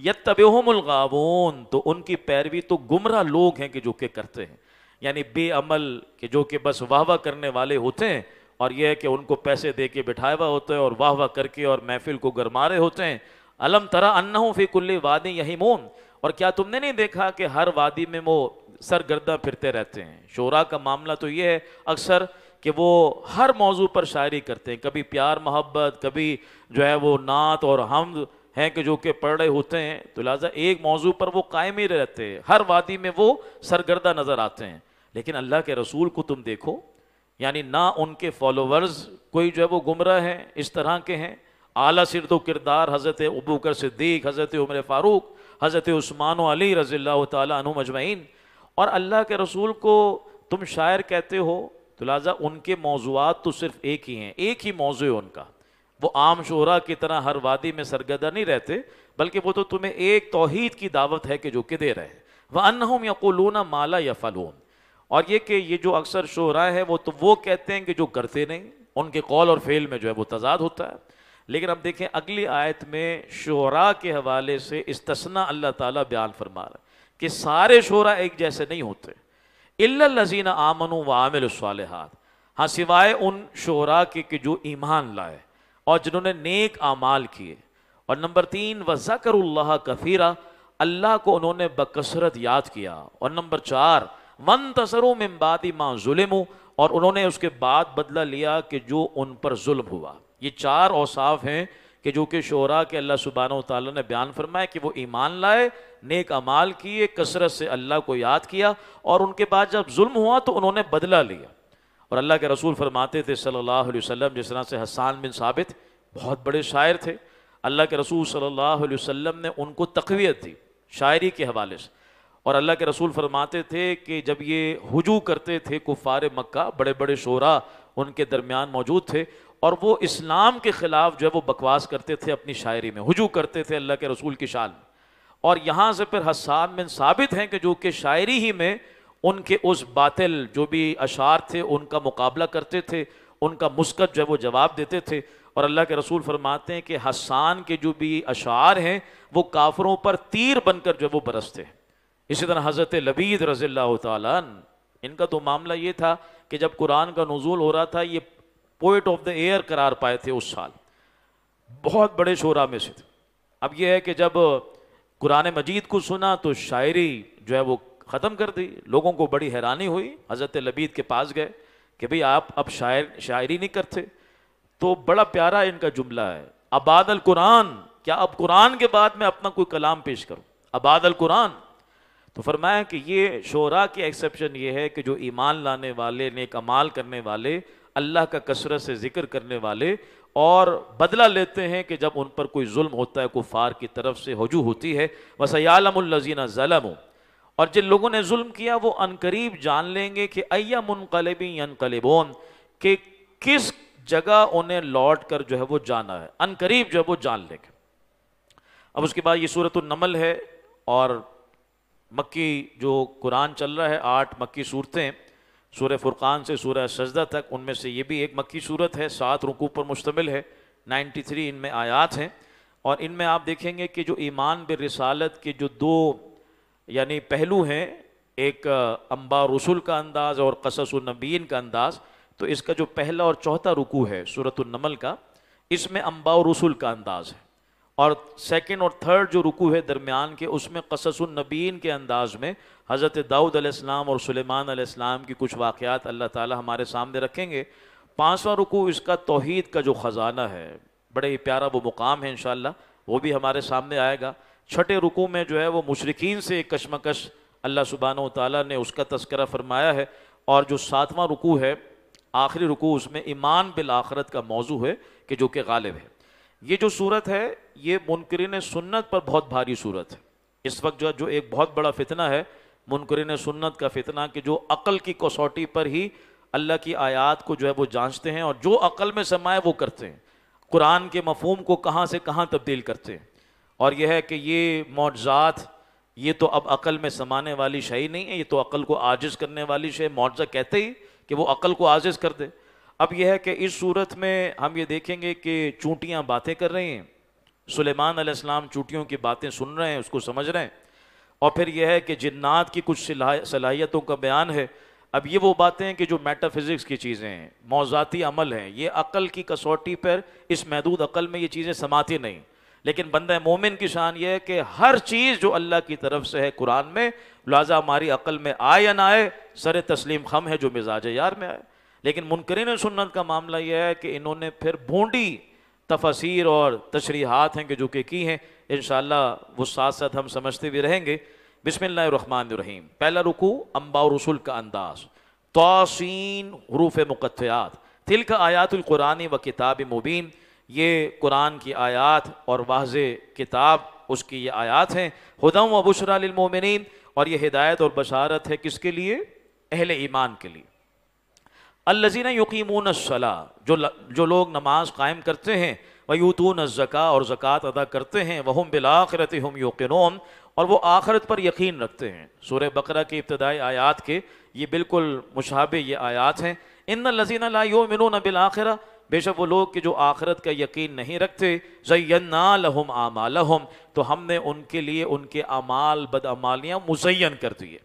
यब तबेहमगाबून तो उनकी पैरवी तो गुमराह लोग हैं कि जो के करते हैं यानी बेअमल के जो कि बस वाह वाह करने वाले होते हैं और यह है कि उनको पैसे दे के बिठाया हुआ होते हैं और वाह वाह करके और महफिल को गरमा रहे होते हैं अलम तरा अन्ना फी कुल्ले वादी यही मोम और क्या तुमने नहीं देखा कि हर वादी में वो सरगर्दा फिरते रहते हैं शोरा का मामला तो ये है अक्सर कि वो हर मौजू पर शायरी करते हैं कभी प्यार मोहब्बत कभी जो है वो नात और हम हैं कि जो कि पढ़ रहे होते हैं तो लिहाजा एक मौजू पर वो कायम ही रहते हैं हर वादी में वो सरगर्दा नज़र आते हैं लेकिन अल्लाह के रसूल को तुम देखो यानी ना उनके फॉलोवर्स कोई जो है वो गुमराह हैं इस तरह के हैं आला सिर तो किरदार हज़रत अबूकर सिद्दीक हज़रत उमर फ़ारूक हज़रत उस्मान अली रज़ील्ला तु मजमैन और अल्लाह के रसूल को तुम शायर कहते हो तो लिहाजा उनके मौजूद तो सिर्फ एक ही हैं एक ही मौजू है उनका वो आम शहरा की तरह हर वादी में सरगदा नहीं रहते बल्कि वो तो तुम्हें एक तोहद की दावत है कि जो कि दे रहे हैं वह अनहम यकुलूना माला या फलून और ये कि ये जो अक्सर शोहरा है वो तो वो कहते हैं कि जो करते नहीं उनके कॉल और फेल में जो है वो तजाद होता है लेकिन अब देखें अगली आयत में शोरा के हवाले से इस्तना अल्लाह ताला बयान फरमा रहा है कि सारे शोरा एक जैसे नहीं होते इल्लजीना आमनु व आमिल सालहत हाँ सिवाय उन शोरा के कि जो ईमान लाए और जिन्होंने नेक आमाल किए और नंबर तीन व जकर कफ़ीरा अल्लाह को उन्होंने बकसरत याद किया और नंबर चार वन तसरु मिम्बादी माँ जुलम और उन्होंने उसके बाद बदला लिया कि जो उन पर जुल्म हुआ ये चार औसाफ हैं कि जो कि शोरा के अल्लाह सुबहान तला ने बयान फरमाया कि वो ईमान लाए नेक अमाल किए कसरत से अल्लाह को याद किया और उनके बाद जब जुल्म हुआ तो उन्होंने बदला लिया और अल्लाह के रसूल फरमाते थे सल्लल्लाहु अलैहि वसल्लम जिस तरह से हसान बिन साबित बहुत बड़े शायर थे अल्लाह के रसूल सल्लल्लाहु अलैहि वसल्लम ने उनको तकवीत दी शायरी के हवाले से और अल्लाह के रसूल फरमाते थे कि जब ये हजू करते थे कुफ़ार मक्का बड़े बड़े शोरा उनके दरमियान मौजूद थे और वो इस्लाम के ख़िलाफ़ जो है वो बकवास करते थे अपनी शायरी में हजू करते थे अल्लाह के रसूल की शान और यहाँ से फिर हसान में साबित हैं कि जो कि शायरी ही में उनके उस बातिल जो भी अशार थे उनका मुकाबला करते थे उनका मुस्कत जो है वो जवाब देते थे और अल्लाह के रसूल फरमाते हैं कि हसान के जो भी अशार हैं वो काफरों पर तीर बनकर जो है वो बरसते हैं इसी तरह हज़रत लबीद रजील्ला तन इनका तो मामला ये था कि जब कुरान का नजूल हो रहा था ये पोइट ऑफ द एयर करार पाए थे उस साल बहुत बड़े शोरा में से थे अब यह है कि जब कुरान मजीद को सुना तो शायरी जो है वो ख़त्म कर दी लोगों को बड़ी हैरानी हुई हज़रत लबीद के पास गए कि भाई आप अब शायर शायरी नहीं करते तो बड़ा प्यारा इनका जुमला है अबादल कुरान क्या अब कुरान के बाद मैं अपना कोई कलाम पेश करूँ अबादल कुरान तो फरमाया कि ये शोरा की एक्सेप्शन ये है कि जो ईमान लाने वाले ने कमाल करने वाले अल्लाह का कसरत से जिक्र करने वाले और बदला लेते हैं कि जब उन पर कोई जुल्म होता है कुफार की तरफ से हजू होती है वसयालमजीना ज़लम और जिन लोगों ने जुल्म किया वो अनकरीब जान लेंगे कि अय्या मुनकलबी के किस जगह उन्हें लौट कर जो है वो जाना है अनकरीब जो है वो जान लेंगे अब उसके बाद ये सूरत नमल है और मक्की जो कुरान चल रहा है आठ मक्की सूरतें सूर फुरकान से सूर सजदा तक उनमें से ये भी एक मक्की सूरत है सात रुकू पर मुश्तमिल है 93 इनमें आयात हैं और इनमें आप देखेंगे कि जो ईमान ब रसालत के जो दो यानी पहलू हैं एक अम्बा रसुल का अंदाज़ और कससनबीन का अंदाज़ तो इसका जो पहला और चौथा रुकू है सूरत नमल का इसमें अम्बा रसुल का अंदाज़ है और सेकंड और थर्ड जो रुकू है दरमियान के उसमें कससनबीन के अंदाज में हज़रत दाऊद अलैहिस्सलाम और सलेमान अलैहिस्सलाम की कुछ वाक़ात अल्लाह ताली हमारे सामने रखेंगे पाँचवा रुकू इसका तोहद का जो ख़जाना है बड़े ही प्यारा वो मुकाम है इन वो भी हमारे सामने आएगा छठे रुकू में जो है वो मुशरकिन से एक कशमकश अल्लाह सुबहान ताली ने उसका तस्करा फरमाया है और जो सातवां रुकू है आखिरी रुकू उसमें ईमान बिल आखरत का मौजू है कि जो कि गालिब है ये जो सूरत है ये मुनकरीन सुन्नत पर बहुत भारी सूरत है इस वक्त जो जो एक बहुत बड़ा फितना है मुनकरीन सुन्नत का फितना कि जो अक़ल की कसौटी पर ही अल्लाह की आयात को जो है वो जांचते हैं और जो अक़ल में समाए वो करते हैं कुरान के मफहम को कहाँ से कहाँ तब्दील करते हैं और यह है कि ये मुआजात ये तो अब अक़ल में समाने वाली शाही नहीं है ये तो अक़ल को आजिज़ करने वाली शे मुआवजा कहते ही कि वो अक़ल को आजिज़ कर दे अब यह है कि इस सूरत में हम ये देखेंगे कि चूंटियाँ बातें कर रही हैं सुलेमान अलैहिस्सलाम चूंटियों की बातें सुन रहे हैं उसको समझ रहे हैं और फिर यह है कि जिन्नात की कुछ सलाहियतों का बयान है अब ये वो बातें हैं कि जो मेटाफिज़िक्स की चीज़ें हैं मौजाती अमल हैं ये अकल की कसौटी पर इस महदूद अकल में ये चीज़ें समाती नहीं लेकिन बंद मोमिन की शान यह है कि हर चीज़ जो अल्लाह की तरफ से है कुरान में लिहाजा हमारी अकल में आए या ना आए सर तस्लीम खम है जो मिजाज यार में आए लेकिन मुनकरीन सुन्नत का मामला यह है कि इन्होंने फिर भूडी तफसर और तशरीहत हैं कि जो कि की हैं इन वो साथ साथ हम समझते भी रहेंगे बिसमीम पहला रुकू अम्बा रसूल का अंदाज तोसिन हरूफ मुकत्यात तिल का कुरानी व किताब मुबीन ये कुरान की आयात और वाज किताब उसकी ये आयात हैं हदम व बुशरा और ये हिदायत और बशारत है किसके लिए अहल ईमान के लिए अल्लजीन यकीमून सला जो ल, जो लोग नमाज कायम करते हैं व वयूतून ज़क़ा और ज़क़़त अदा करते हैं वहम आख़रत हम यकीन और वह आखरत पर यकीन रखते हैं सूर बकरा की इब्तदाई आयात के ये बिल्कुल मुशाब ये आयात हैं इन लजीना ला यो मिन बिलाखरा बेशक वो लोग कि जो आखरत का यकीन नहीं रखते जयना लहम आमालहम तो हमने उनके लिए उनके अमाल बदअमालियाँ मुजैन कर दिए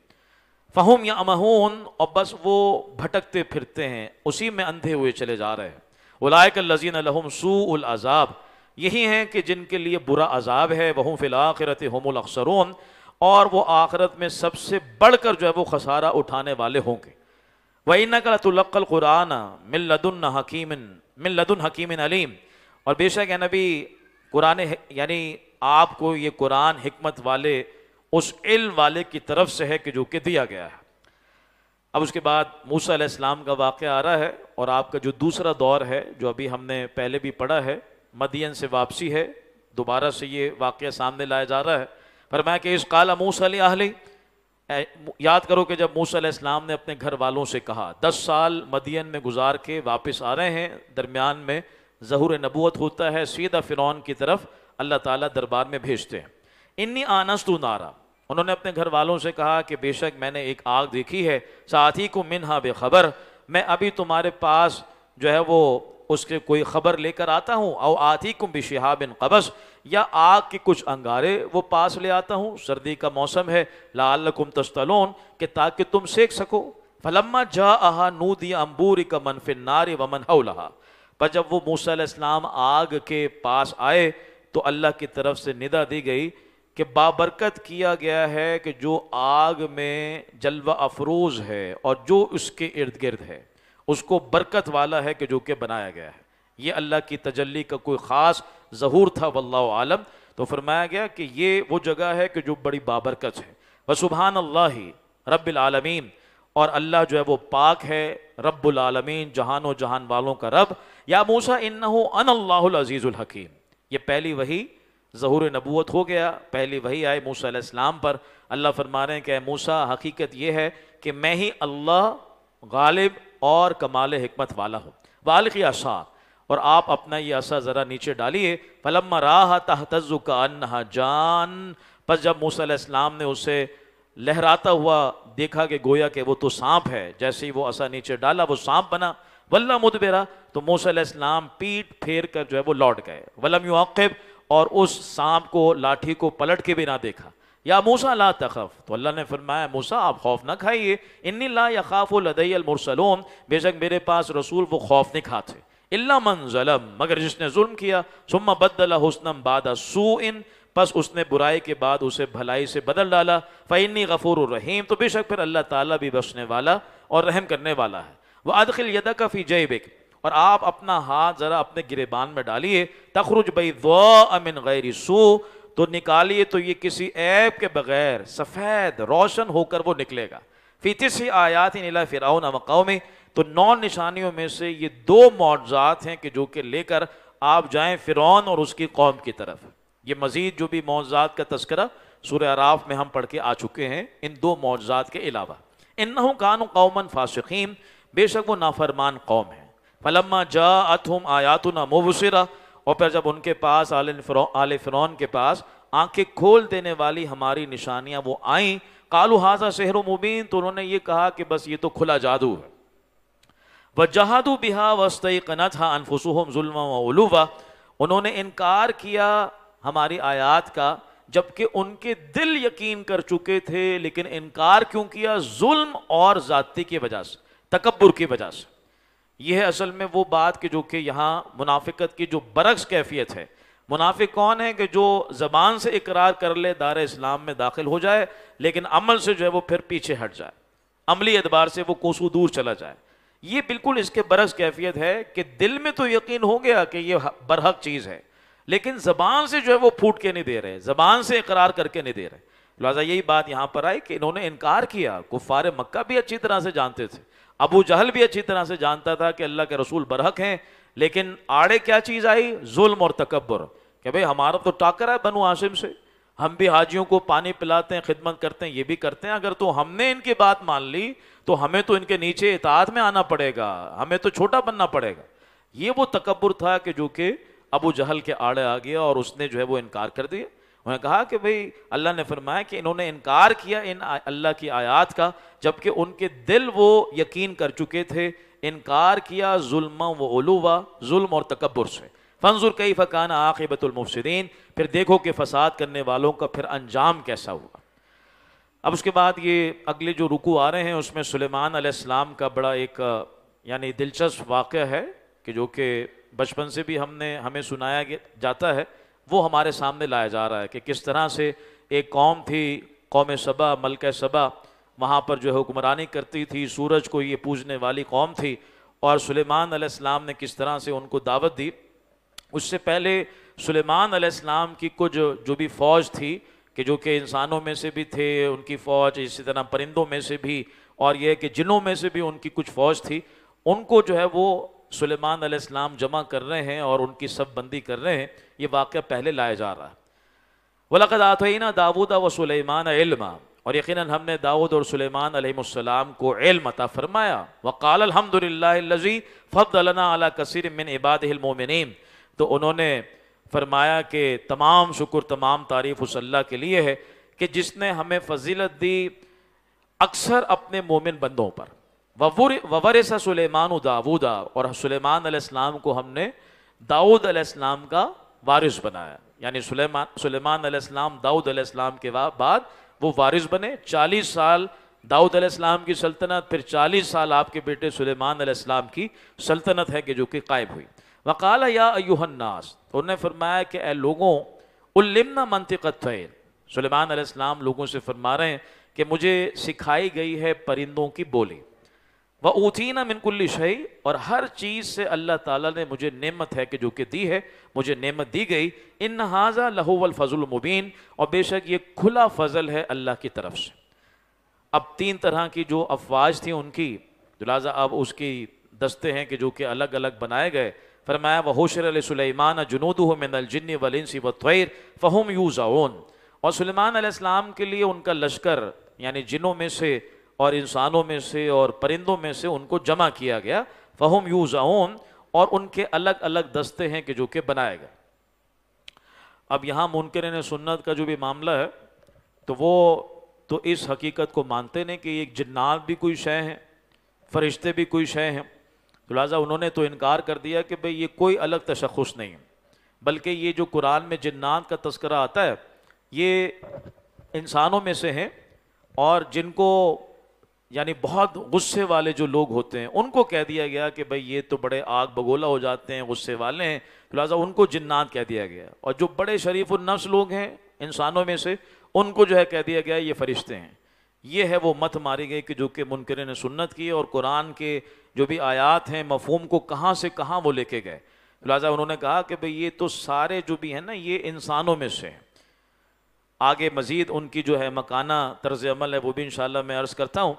फहम या अमहून और बस वो भटकते फिरते हैं उसी में अंधे हुए चले जा रहे हैं उलायक लजीन लहम सूल अजाब यही हैं कि जिनके लिए बुरा अजाब है वहू फ़िलाखरत हमल अक्सरून और वह आखरत में सबसे बढ़कर जो है वो खसारा उठाने वाले होंगे वही नकलतुल्कल कुरान मिल लदन हकीमिन मिल लदन हकीमिन अलीम और बेशक नबी कुरान यानी आपको ये कुरान हमत वाले उस इल वाले की तरफ से है कि जो कि दिया गया है अब उसके बाद मूसा इस्लाम का वाक़ आ रहा है और आपका जो दूसरा दौर है जो अभी हमने पहले भी पढ़ा है मदियन से वापसी है दोबारा से ये वाक़ सामने लाया जा रहा है पर मैं कि इस काला मूसा आहली याद करो कि जब मूसा इस्लाम ने अपने घर वालों से कहा दस साल मदियन में गुजार के वापस आ रहे हैं दरमियान में जहूर नबूत होता है सीधा फ़िरौन की तरफ अल्लाह ताला दरबार में भेजते हैं इन्नी आनस तू नारा उन्होंने अपने घर वालों से कहा कि बेशक मैंने एक आग देखी है साथी को मिनहा बेखबर मैं अभी तुम्हारे पास जो है वो उसके कोई खबर लेकर आता हूँ और आती कुम बिशहाबिन कबस या आग के कुछ अंगारे वो पास ले आता हूँ सर्दी का मौसम है लाल कुम तस्तलोन के ताकि तुम सेक सको फलम्मा जा आहा नूदी अम्बूरी का मन मनफिन नारी वमन हौलहा पर जब वो मूसा इस्लाम आग के पास आए तो अल्लाह की तरफ से निदा दी गई कि बाबरकत किया गया है कि जो आग में जलवा अफरोज है और जो उसके इर्द गिर्द है उसको बरकत वाला है कि जो कि बनाया गया है ये अल्लाह की तजल्ली का कोई ख़ास जहूर था वल्ला आलम तो फरमाया गया कि ये वो जगह है कि जो बड़ी बाबरकत है वह सुबहान ही रबालमीन और अल्लाह जो है वो पाक है रबालमीन जहानो जहान वालों का रब या मूसा इन अन अजीज़ुल हकीम ये पहली वही ज़हूर नबूत हो गया पहली वही आए मूसा इस्लाम पर अल्लाह फरमा रहे हैं कि मूसा हकीकत यह है कि मैं ही अल्लाह गालिब और कमाल हमत वाला हूँ वाल की आशा और आप अपना ये आशा ज़रा नीचे डालिए फलम राह तजु का अन्हा जान पर जब मूसा इस्लाम ने उसे लहराता हुआ देखा कि गोया के वो तो सांप है जैसे ही वो असा नीचे डाला वो सांप बना वल्ला मुदबेरा तो मूसा इस्लाम पीठ फेर कर जो है वो लौट गए वलम यू और उस सांप को लाठी को पलट के भी ना देखा या मूसा ला तखफ तो अल्लाह ने फरमाया मूसा आप खौफ ना खाइए इन्नी ला खाफ लदयमरसलूम बेशक मेरे पास रसूल वो खौफ नहीं खाते इल्ला मन जलम मगर जिसने जुल्म किया सुम्मा बदला हुसनम बादा इन बस उसने बुराई के बाद उसे भलाई से बदल डाला फ़ैनी गफूर रहीम तो बेशक फिर अल्लाह ताला भी बसने वाला और रहम करने वाला है वह अदखिल यदा का फ़ी और आप अपना हाथ ज़रा अपने गिरेबान में डालिए तखरुज बई अमिन गैरी सू तो निकालिए तो ये किसी ऐप के बगैर सफ़ेद रोशन होकर वो निकलेगा ही आयात ही नीला फ़िराउन मकाओ में तो नौ निशानियों में से ये दो मुआवजात हैं कि जो कि लेकर आप जाएं फ़िरौन और उसकी कौम की तरफ ये मज़ीद जो भी मुआजात का तस्करा सूर्य आराफ में हम पढ़ के आ चुके हैं इन दो मुआवजात के अलावा इन कान कौमन बेशक वो नाफरमान कौम है फलम्मा जा आयातु ना मुबसरा और फिर जब उनके पास आल फिरौन फिरौन के पास आंखें खोल देने वाली हमारी निशानियां वो आईं कालू हाजा शहर मुबीन तो उन्होंने ये कहा कि बस ये तो खुला जादू है व जहादू बिहा वस्तई कनत हा अनफसुम जुल्मा उन्होंने इनकार किया हमारी आयात का जबकि उनके दिल यकीन कर चुके थे लेकिन इनकार क्यों किया जुल्म और जाति की वजह से तकबर की वजह से यह है असल में वो बात कि जो कि यहाँ मुनाफिकत की जो बरक्स कैफियत है मुनाफिक कौन है कि जो ज़बान से इकरार कर ले दार इस्लाम में दाखिल हो जाए लेकिन अमल से जो है वो फिर पीछे हट जाए अमली एतबार से वो कोसू दूर चला जाए ये बिल्कुल इसके बरस कैफियत है कि दिल में तो यकीन हो गया कि ये बरहक चीज़ है लेकिन ज़बान से जो है वो फूट के नहीं दे रहे ज़बान से इकरार करके नहीं दे रहे लिहाजा यही बात यहाँ पर आई कि इन्होंने इनकार किया कुफार मक्का भी अच्छी तरह से जानते थे अबू जहल भी अच्छी तरह से जानता था कि अल्लाह के रसूल बरहक हैं लेकिन आड़े क्या चीज़ आई जुल्म और तकबर कि भाई हमारा तो टाकर है बनु आसिम से हम भी हाजियों को पानी पिलाते हैं खिदमत करते हैं ये भी करते हैं अगर तो हमने इनकी बात मान ली तो हमें तो इनके नीचे इतात में आना पड़ेगा हमें तो छोटा बनना पड़ेगा ये वो तकबर था कि जो कि अबू जहल के आड़े आ गया और उसने जो है वो इनकार कर दिया उन्होंने कहा कि भाई अल्लाह ने फरमाया कि इन्होंने इनकार किया इन अल्लाह की आयात का जबकि उनके दिल वो यकीन कर चुके थे इनकार किया जुल्म व उलुवा जुल्म और तकबर से फंजुर कई फ़कान आखिबतुलमफसरीन फिर देखो कि फसाद करने वालों का फिर अंजाम कैसा हुआ अब उसके बाद ये अगले जो रुकू आ रहे हैं उसमें सुलेमान आसमाम का बड़ा एक यानी दिलचस्प वाक़ है कि जो कि बचपन से भी हमने हमें सुनाया जाता है वो हमारे सामने लाया जा रहा है कि किस तरह से एक कौम थी कौम सबा मलक सबा वहाँ पर जो है हुक्मरानी करती थी सूरज को ये पूजने वाली कौम थी और सुलेमान सलेमान ने किस तरह से उनको दावत दी उससे पहले सुलेमान सलेमान की कुछ जो भी फ़ौज थी कि जो कि इंसानों में से भी थे उनकी फ़ौज इसी तरह परिंदों में से भी और यह कि जिनों में से भी उनकी कुछ फ़ौज थी उनको जो है वो सुलेमान अलैहिस्सलाम जमा कर रहे हैं और उनकी सब बंदी कर रहे हैं ये वाक़ पहले लाया जा रहा है वलकद आतना दाऊदा व सुलेमान इल्मा और यकीन हमने दाऊद और सुलेमान अलैहिस्सलाम को इल्म अता फरमाया वक़ाल अलहमदिल्लाजी फ़दलना अला कसर मिन इबादमिन तो उन्होंने फरमाया कि तमाम शुक्र तमाम तारीफ़ उस अल्लाह के लिए है कि जिसने हमें फजीलत दी अक्सर अपने मोमिन बंदों पर सा सुलेमान दाऊदा और सुलेमान अलैहिस्सलाम को हमने दाऊद अलैहिस्सलाम का वारिस बनाया यानी सुलेमान सुलेमान अलैहिस्सलाम दाऊद अलैहिस्सलाम के बाद वो वारिस बने 40 साल दाऊद अलैहिस्सलाम की सल्तनत फिर 40 साल आपके बेटे सुलेमान अलैहिस्सलाम की सल्तनत है कि जो कि कायब हुई वकाल या अयुहन्नास तो उन्होंने फरमाया कि ए लोगों उल्लमना मनतिकत सुलेमान अलैहिस्सलाम लोगों से फरमा रहे हैं कि मुझे सिखाई गई है परिंदों की बोली वह ऊथीना मिनकुल्ली शई और हर चीज़ से अल्लाह ताला ने मुझे नेमत है कि जो कि दी है मुझे नेमत दी गई इन हाजा लहूवल फजल मुबीन और बेशक ये खुला फजल है अल्लाह की तरफ से अब तीन तरह की जो अफवाज थी उनकी लिहाजा अब उसकी दस्ते हैं कि जो कि अलग अलग बनाए गए फरमाया वहोशर सलेमान जुनूद मिनजिन वलिनसी वैर फ़हम यूज़ाउन और सलेमान के लिए उनका लश्कर यानी जिनों में से और इंसानों में से और परिंदों में से उनको जमा किया गया फ़हम यूज़ाउन और उनके अलग अलग दस्ते हैं कि जो कि बनाए गए अब यहाँ मुनकर ने सुन्नत का जो भी मामला है तो वो तो इस हकीकत को मानते नहीं कि एक जन्नात भी कोई शय हैं फरिश्ते भी कोई शय हैं तो लिहाजा उन्होंने तो इनकार कर दिया कि भाई ये कोई अलग तशखस नहीं है बल्कि ये जो कुरान में जन्नात का तस्करा आता है ये इंसानों में से हैं और जिनको यानी बहुत गुस्से वाले जो लोग होते हैं उनको कह दिया गया कि भाई ये तो बड़े आग बगोला हो जाते हैं गुस्से वाले हैं लिहाजा उनको जिन्नात कह दिया गया और जो बड़े शरीफ नफ्स लोग हैं इंसानों में से उनको जो है कह दिया गया ये फरिश्ते हैं ये है वो मत मारी गई कि जो कि मुनकर ने सुन्नत की और कुरान के जो भी आयात हैं मफहम को कहाँ से कहाँ वो लेके गए लिहाजा उन्होंने कहा कि भाई ये तो सारे जो भी हैं ना ये इंसानों में से हैं आगे मज़ीद उनकी जो है मकाना तर्ज अमल है वो भी इन मैं अर्ज़ करता हूँ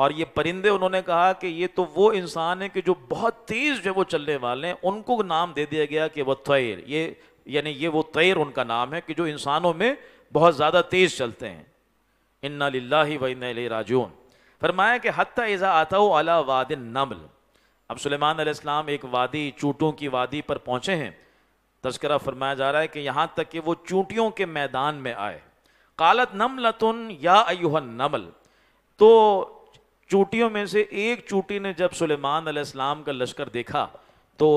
और ये परिंदे उन्होंने कहा कि ये तो वो इंसान है कि जो बहुत तेज जो वो चलने वाले हैं उनको नाम दे दिया गया कि वह तैर ये यानी ये वो तैर उनका नाम है कि जो इंसानों में बहुत ज़्यादा तेज चलते हैं इन्ना लाला व राजून फरमाया कि हती एज़ा आता हो अला वाद नमल अब सुलेमान आसमाम एक वादी चूटों की वादी पर पहुंचे हैं तस्करा फरमाया जा रहा है कि यहाँ तक कि वो चूटियों के मैदान में आए कालत नमलतुन या अयुहन नमल तो चूटियों में से एक चूटी ने जब सुलेमान अलैहिस्सलाम का लश्कर देखा तो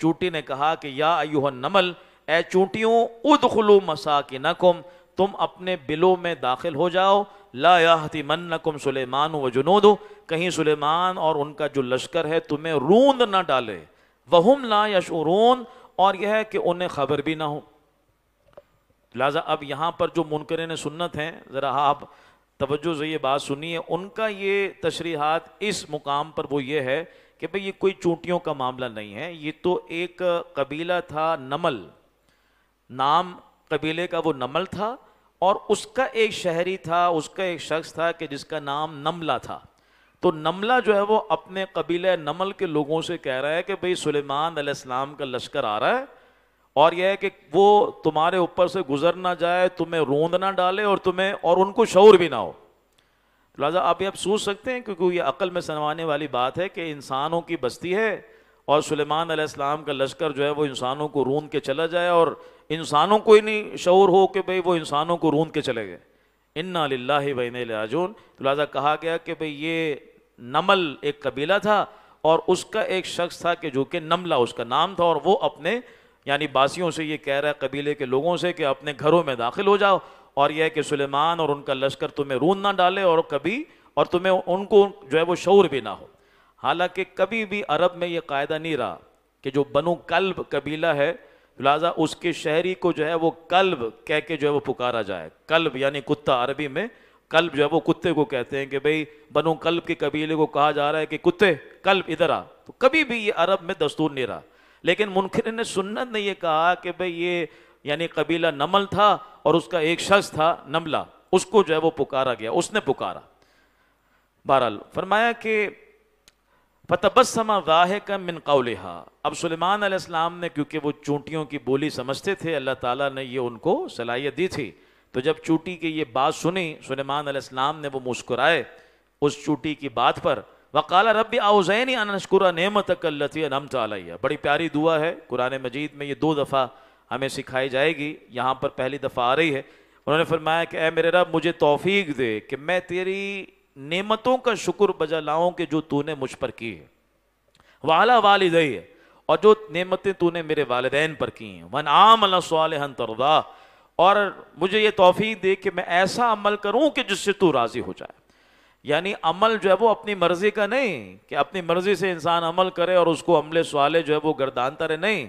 चूटी ने कहा कि या अयुहन नमल ए चूटियों उदखलू मसाकिनकुम तुम अपने बिलों में दाखिल हो जाओ ला याहती मन नकुम सुलेमान व जुनूदो कहीं सुलेमान और उनका जो लश्कर है तुम्हें रूंद ना डाले वहुम ला यशरून और यह है कि उन्हें खबर भी ना हो लिहाजा अब यहाँ पर जो मुनकर सुन्नत हैं ज़रा आप हाँ तवज्जो से ये बात सुनी है उनका ये तशरीहत इस मुकाम पर वो ये है कि भाई ये कोई चूंटियों का मामला नहीं है ये तो एक कबीला था नमल नाम कबीले का वो नमल था और उसका एक शहरी था उसका एक शख्स था कि जिसका नाम नमला था तो नमला जो है वो अपने कबीले नमल के लोगों से कह रहा है कि भाई सुलेमान अलैहिस्सलाम का लश्कर आ रहा है और यह है कि वो तुम्हारे ऊपर से गुजर ना जाए तुम्हें रोंद ना डाले और तुम्हें और उनको शौर भी ना हो लिहाजा आप ये आप सोच सकते हैं क्योंकि ये अकल में सनवाने वाली बात है कि इंसानों की बस्ती है और सुलेमान अलैहिस्सलाम का लश्कर जो है वो इंसानों को रूंद के चला जाए और इंसानों को ही नहीं शौर हो कि भाई वो इंसानों को रूंद के चले गए इन्ना लाला बन लाजून तो लिहाजा कहा गया कि भाई ये नमल एक कबीला था और उसका एक शख्स था कि जो कि नमला उसका नाम था और वो अपने यानी बासियों से ये कह रहा है कबीले के लोगों से कि अपने घरों में दाखिल हो जाओ और यह कि सुलेमान और उनका लश्कर तुम्हें रून ना डाले और कभी और तुम्हें उनको जो है वो शौर भी ना हो हालांकि कभी भी अरब में ये कायदा नहीं रहा कि जो बनु कल्ब कबीला है लिहाजा उसके शहरी को जो है वो कल्ब कह के जो है वो पुकारा जाए कल्ब यानी कुत्ता अरबी में कल्ब जो है वो कुत्ते को कहते हैं कि भाई बनु कल्ब के कबीले को कहा जा रहा है कि कुत्ते कल्ब इधर आ तो कभी भी ये अरब में दस्तूर नहीं रहा लेकिन मुनखिर ने सुन्नत ने यह कहा कि भाई ये यानी कबीला नमल था और उसका एक शख्स था नमला उसको जो है वो पुकारा गया उसने पुकारा बहरहाल फरमाया कि फतबसमा वाह का मिन अब सलेमान आसमाम ने क्योंकि वो चूंटियों की बोली समझते थे अल्लाह ताला ने ये उनको सलाहियत दी थी तो जब चूटी की ये बात सुनी सलेमान आसमाम ने वो मुस्कुराए उस चूटी की बात पर वकाल रब आउजैनी अनशकुरा नमत कल्लती नमत आलिया बड़ी प्यारी दुआ है कुरान मजीद में ये दो दफ़ा हमें सिखाई जाएगी यहाँ पर पहली दफ़ा आ रही है उन्होंने फरमाया कि ए मेरे रब मुझे तोफ़ीक दे कि मैं तेरी नेमतों का शुक्र बजा लाऊं कि जो तूने मुझ पर की है वाला वालद है और जो नेमतें तूने मेरे वालदेन पर की हैं वन आम अल्लाह तरदा और मुझे ये तोफ़ी दे कि मैं ऐसा अमल करूं कि जिससे तू राज़ी हो जाए यानी अमल जो है वो अपनी मर्जी का नहीं कि अपनी मर्जी से इंसान अमल करे और उसको अमले सवाले जो है वो गर्दान रहे नहीं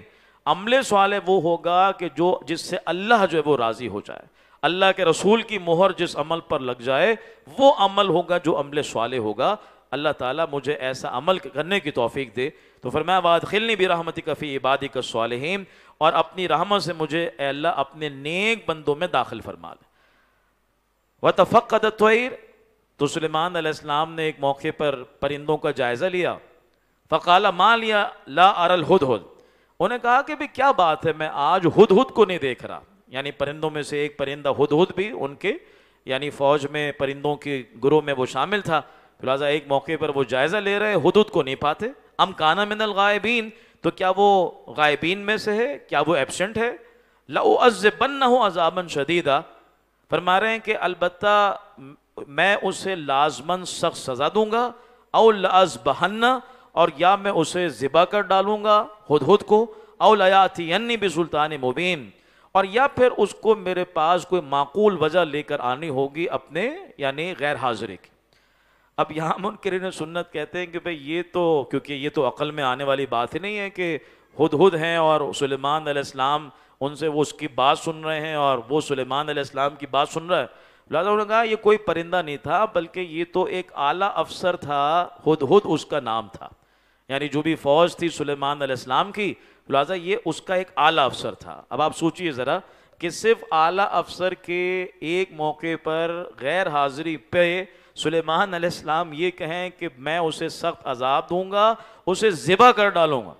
अमले सवाले वो होगा कि जो जिससे अल्लाह जो है वो राज़ी हो जाए अल्लाह के रसूल की मोहर जिस अमल पर लग जाए वो अमल होगा जो अमले सवाले होगा अल्लाह ताला मुझे ऐसा अमल करने की तोफीक दे तो फिर मैं वाद खिलनी भी रहमत कफ़ी इबादी का सवालहीन और अपनी रहमत से मुझे अल्लाह अपने नेक बंदों में दाखिल फरमा ले व तफ़क़त तो सलेमान अलैहिस्सलाम ने एक मौके पर परिंदों का जायज़ा लिया फकाल माँ लिया ला अरल हुद हुद उन्हें कहा कि भाई क्या बात है मैं आज हुद हुद को नहीं देख रहा यानी परिंदों में से एक परिंदा हुद हुद भी उनके यानी फ़ौज में परिंदों के ग्रोह में वो शामिल था लिहाजा एक मौके पर वो जायज़ा ले रहे हुद हुद को नहीं पाते अम काना मिनल गायबीन तो क्या वो गायबीन में से है क्या वो एबसेंट है लाओ ना हो अजाबन शदीदा फरमा रहे हैं कि अलबत् मैं उसे लाजमन सख्त सज़ा दूंगा अउल बहन्ना और या मैं उसे ज़िबा कर डालूंगा खुद खुद को अवलयाती भी सुल्तान मुबीन और या फिर उसको मेरे पास कोई माकूल वजह लेकर आनी होगी अपने यानी गैर हाजिरी की अब यहाँ मुनकर सुन्नत कहते हैं कि भाई ये तो क्योंकि ये तो अकल में आने वाली बात ही नहीं है कि खुद खुद हैं और सलेमान उनसे वो उसकी बात सुन रहे हैं और वो सलेमान की बात सुन रहा है लाला उन्होंने कहा ये कोई परिंदा नहीं था बल्कि ये तो एक आला अफसर था खुद खुद उसका नाम था यानी जो भी फौज थी सुलेमान अलैहिस्सलाम की लिहाजा ये उसका एक आला अफसर था अब आप सोचिए ज़रा कि सिर्फ आला अफसर के एक मौके पर गैर हाजिरी पे सुलेमान अलैहिस्सलाम ये कहें कि मैं उसे सख्त अजाब दूंगा उसे ज़िबा कर डालूंगा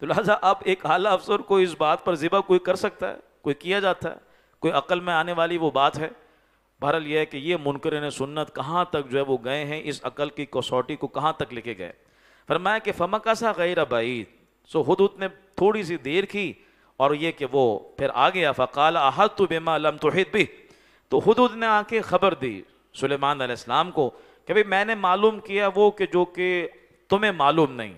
तो लिहाजा अब एक आला अफसर को इस बात पर ज़िबा कोई कर सकता है कोई किया जाता है कोई अकल में आने वाली वो बात है बहरल यह है कि ये मुनकर सुन्नत कहाँ तक जो है वो गए हैं इस अकल की कसौटी को कहाँ तक लेके गए फरमाया कि फमकासा गैर अबाईद सो हदूत ने थोड़ी सी देर की और ये कि वो फिर आ गया फ़काल आहद तो बेमा लम भी तो हदूद ने आके ख़बर दी सुलेमान आसमाम को कि भाई मैंने मालूम किया वो कि जो कि तुम्हें मालूम नहीं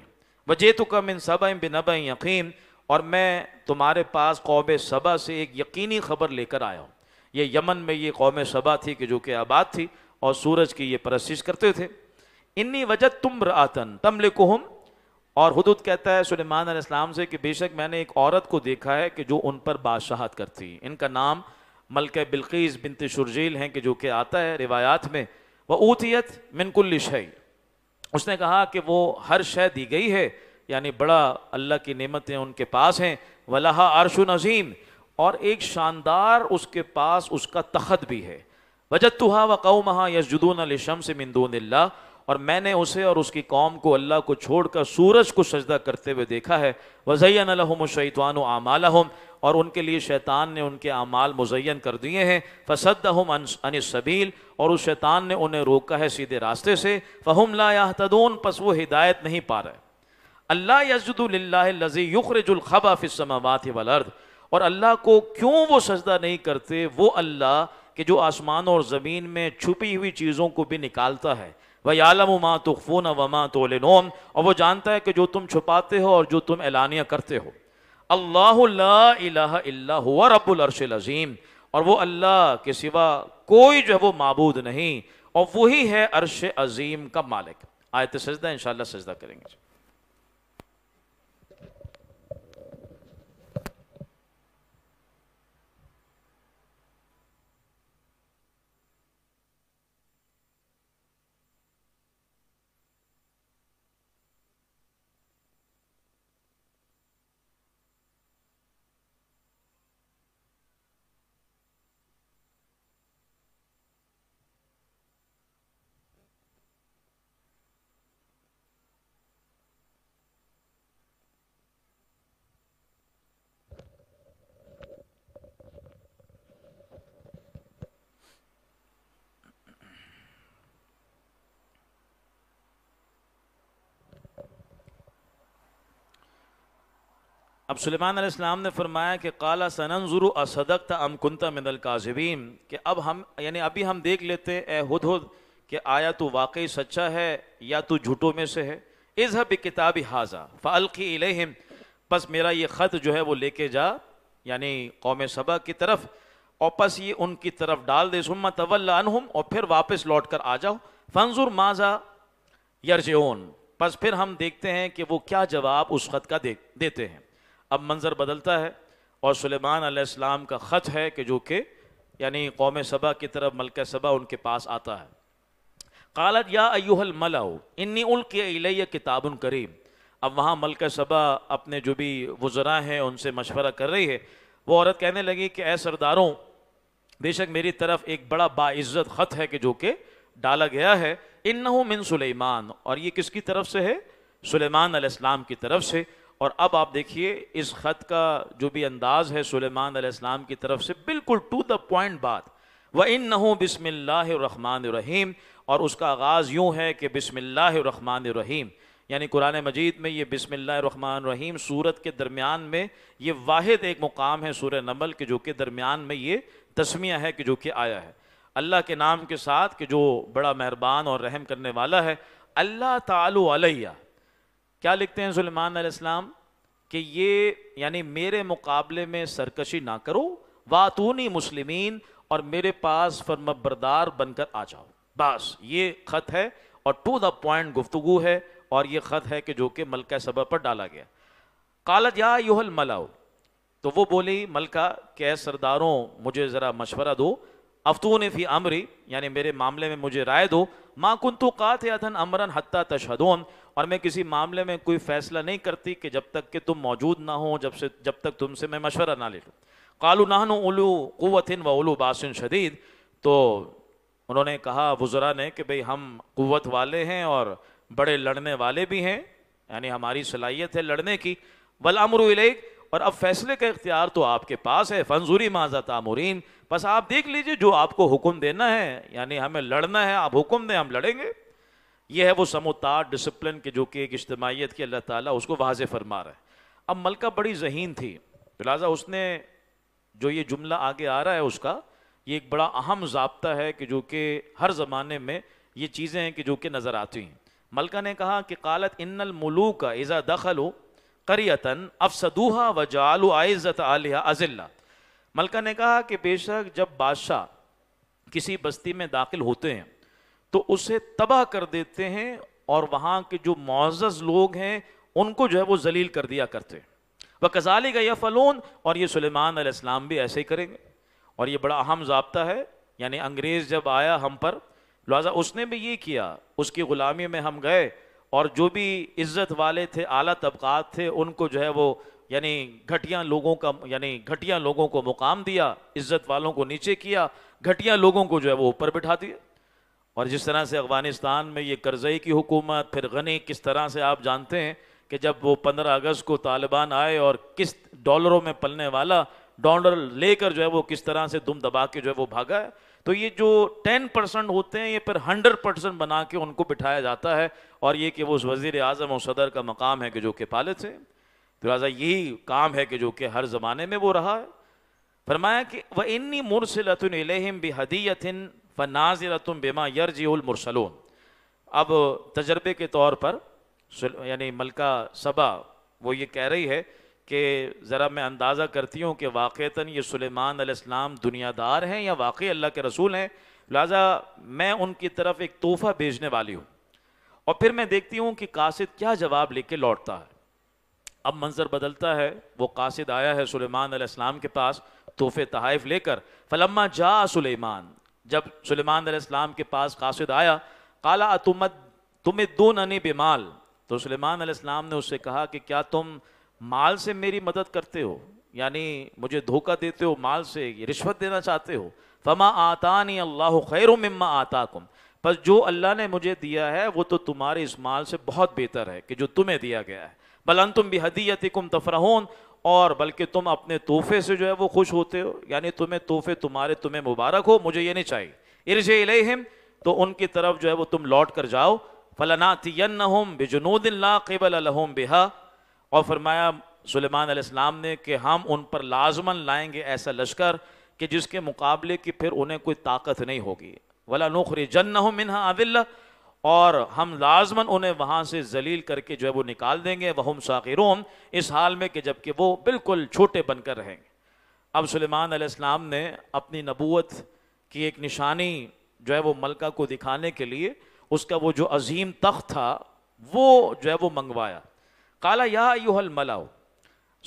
वजे तो कम इन सब बिन यकीन और मैं तुम्हारे पास कौब सबा से एक यकीनी ख़बर लेकर आया हूँ ये यमन में ये कौम सबा थी कि जो कि आबाद थी और सूरज की ये परस्तिश करते थे इन्नी वजह तुम रतन तम लिकुहम और हदूद कहता है सलेमान इस्लाम से कि बेशक मैंने एक औरत को देखा है कि जो उन पर बादशाहत करती इनका नाम मलक बिल्कीस बिनत शुरजील हैं कि जो कि आता है रिवायात में वह ऊतियत मिनकुल्ल शई उसने कहा कि वो हर शय दी गई है यानी बड़ा अल्लाह की नेमतें उनके पास हैं वलाहा अरश नज़ीम और एक शानदार उसके पास उसका तखत भी है वजत तुहा व कौमहा यजुदून अलशम से मिंदून और मैंने उसे और उसकी कौम को अल्लाह को छोड़कर सूरज को सजदा करते हुए देखा है वज़ैन लहम शैतवान आमाल और उनके लिए शैतान ने उनके अमाल मुजैन कर दिए हैं फसद हम सबील और उस शैतान ने उन्हें रोका है सीधे रास्ते से फ़हम लातदून पस वो हिदायत नहीं पा रहे अल्लाह यजुदुल्ला लजी युखरजुल खबा समावात वलर्द और अल्लाह को क्यों वो सजदा नहीं करते वो अल्लाह के जो आसमान और ज़मीन में छुपी हुई चीज़ों को भी निकालता है वह आलम तो ख़ून व तो लेनोम और वो जानता है कि जो तुम छुपाते हो और जो तुम एलानिया करते हो अल्लाह हुआ और वो अल्लाह के सिवा कोई जो है वो मबूद नहीं और वही है अरश अज़ीम का मालिक आयत सजदा इन सजदा करेंगे सुलेमान अलैहिस्सलाम ने फरमाया कि काला सनजुरु असदक था अम कुंता मिनल काजिबीन कि अब हम यानी अभी हम देख लेते हैं हुद हुद कि आया तू वाकई सच्चा है या तू झूठों में से है इजहब किताब हाजा फ़ालकी इलेहिम बस मेरा ये ख़त जो है वो लेके जा यानी कौम सबा की तरफ और बस ये उनकी तरफ डाल दे सुम्मा तवल्लानहुम और फिर वापस लौट कर आ जाओ फंजुर माजा यरजोन बस फिर हम देखते हैं कि वो क्या जवाब उस ख़त का दे देते हैं अब मंज़र बदलता है और सुलेमान आसमाम का ख़त है कि जो कि यानी कौम सबा की तरफ मलक सबा उनके पास आता है कालत या अयूहल मलाओ इन्नी उल के किताबन करीम अब वहाँ मलक सबा अपने जो भी वज़रा हैं उनसे मशवरा कर रही है वो औरत कहने लगी कि ए सरदारों बेशक मेरी तरफ एक बड़ा बाज़्ज़त ख़त है कि जो कि डाला गया है इन मिन सुलेमान और ये किसकी तरफ से है सुलेमान अलैहिस्सलाम की तरफ से और अब आप देखिए इस ख़त का जो भी अंदाज़ है सुलेमान आसमाम की तरफ से बिल्कुल टू द पॉइंट बात व इन न हो रहीम और उसका आगाज़ यूँ है कि बसमिल्लामान रहीम यानी कुरान मजीद में ये बसमिल्लामान रहीम सूरत के दरमियान में ये वाहिद एक मुकाम है सूर नमल के जो कि दरमियान में ये तस्मिया है कि जो कि आया है अल्लाह के नाम के साथ कि जो बड़ा मेहरबान और रहम करने वाला है अल्लाह तालु अलैया क्या लिखते हैं सुलेमान अलैहिस्सलाम कि ये यानी मेरे मुकाबले में सरकशी ना करो वातूनी मुस्लिमीन और मेरे पास फर्मबरदार बनकर आ जाओ बस ये ख़त है और टू द पॉइंट गुफ्तगु है और ये ख़त है कि जो कि मलका सबर पर डाला गया कालत या यूहल मलाओ तो वो बोली मलका के सरदारों मुझे ज़रा मशवरा दो अफतून फी अमरी यानी मेरे मामले में मुझे राय दो माँ कुंतु कात अथन अमरन हत्ता तशहदोन और मैं किसी मामले में कोई फैसला नहीं करती कि जब तक कि तुम मौजूद ना हो जब से जब तक तुमसे मैं मशवरा ना ले लूँ कालू नाहन उलू कुतिन व उलू बासन शदीद तो उन्होंने कहा वज़रा ने कि भाई हम कुत वाले हैं और बड़े लड़ने वाले भी हैं यानी हमारी सलाहियत है लड़ने की वल अमरुलेक और अब फैसले का इख्तियार तो आपके पास है फंजूरी माजा तामुरीन बस आप देख लीजिए जो आपको हुक्म देना है यानी हमें लड़ना है आप हुक्म दें हम लड़ेंगे ये है वो समोतार डिसिप्लिन के जो कि एक इज्तमाहीत की अल्लाह ताला उसको वाज फरमा रहा है अब मलका बड़ी जहीन थी लिहाजा उसने जो ये जुमला आगे आ रहा है उसका ये एक बड़ा अहम जबता है कि जो कि हर ज़माने में ये चीज़ें हैं कि जो कि नज़र आती हैं मलका ने कहा कि कालत इन्नल मलू का इज़ा दखल हो करियतन अफसदूहा व जाल आयत आलिया अजिल्ला मलका ने कहा कि बेशक जब बादशाह किसी बस्ती में दाखिल होते हैं तो उसे तबाह कर देते हैं और वहाँ के जो मोजज़ लोग हैं उनको जो है वो जलील कर दिया करते हैं कजाली का फलून और ये सुलेमान अलैहिस्सलाम भी ऐसे ही करेंगे और ये बड़ा अहम जबता है यानी अंग्रेज़ जब आया हम पर लिहाजा उसने भी ये किया उसकी ग़ुलामी में हम गए और जो भी इज़्ज़त वाले थे आला तबक़ात थे उनको जो है वो यानी घटिया लोगों का यानी घटिया लोगों को मुकाम दिया इज़्ज़त वालों को नीचे किया घटिया लोगों को जो है वो ऊपर बिठा दिया और जिस तरह से अफगानिस्तान में ये करजई की हुकूमत फिर गनी किस तरह से आप जानते हैं कि जब वो पंद्रह अगस्त को तालिबान आए और किस डॉलरों में पलने वाला डॉलर लेकर जो है वो किस तरह से दुम दबा के जो है वो भागा है तो ये जो टेन परसेंट होते हैं ये फिर हंड्रेड परसेंट बना के उनको बिठाया जाता है और ये कि वो उस वजीर आजम और सदर का मकाम है कि जो कि पाले थे तो लिहाजा यही काम है कि जो कि हर ज़माने में वो रहा है फरमाया कि वह इन्नी मुरसिल भी हदीयतिन व नाजिर तुम बेमा यर मुरसलून अब तजर्बे के तौर पर यानी मलका सबा वो ये कह रही है कि ज़रा मैं अंदाज़ा करती हूँ कि वाक़ता ये सुलेमान अलैहिस्सलाम दुनियादार हैं या वाकई अल्लाह के रसूल हैं लिहाजा मैं उनकी तरफ एक तोहफ़ा भेजने वाली हूँ और फिर मैं देखती हूँ कि कासिद क्या जवाब लेके लौटता है अब मंज़र बदलता है वो कासिद आया है सुलेमान अलैहिस्सलाम के पास तोहफ़े तहाइफ लेकर फलम्मा जा सुलेमान जब सुलेमान सलेमान के पास कासिद आया काला अतुमत तुम्हें दो ननी बेमाल तो सुलेमान सलेमान ने उससे कहा कि क्या तुम माल से मेरी मदद करते हो यानी मुझे धोखा देते हो माल से रिश्वत देना चाहते हो फमा आता नहीं अल्लाह खैर मम्मा आता कुम पर जो अल्लाह ने मुझे दिया है वो तो तुम्हारे इस माल से बहुत बेहतर है कि जो तुम्हें दिया गया है बलन तुम भी हदीयत कुम तफरहन और बल्कि तुम अपने तोहफे से जो है वो खुश होते हो यानी तुम्हें तोहफे तुम्हारे तुम्हें मुबारक हो मुझे ये नहीं चाहिए इर्जे इलेहिम तो उनकी तरफ जो है वो तुम लौट कर जाओ फलानातियम बिजनूदिल्ला केबल अलहम बिहा और फरमाया सुलेमान अलैहिस्सलाम ने कि हम उन पर लाजमन लाएंगे ऐसा लश्कर कि जिसके मुकाबले की फिर उन्हें कोई ताकत नहीं होगी वला नोखरी जन्न मिनहा आदिल्ला और हम लाजमन उन्हें वहां से जलील करके जो है वो निकाल देंगे वह हम इस हाल में कि जबकि वो बिल्कुल छोटे बनकर रहेंगे अब सलेमान आसमाम ने अपनी नबूत की एक निशानी जो है वो मलका को दिखाने के लिए उसका वो जो अजीम तख्त था वो जो है वो मंगवाया काला या यूहल मलाओ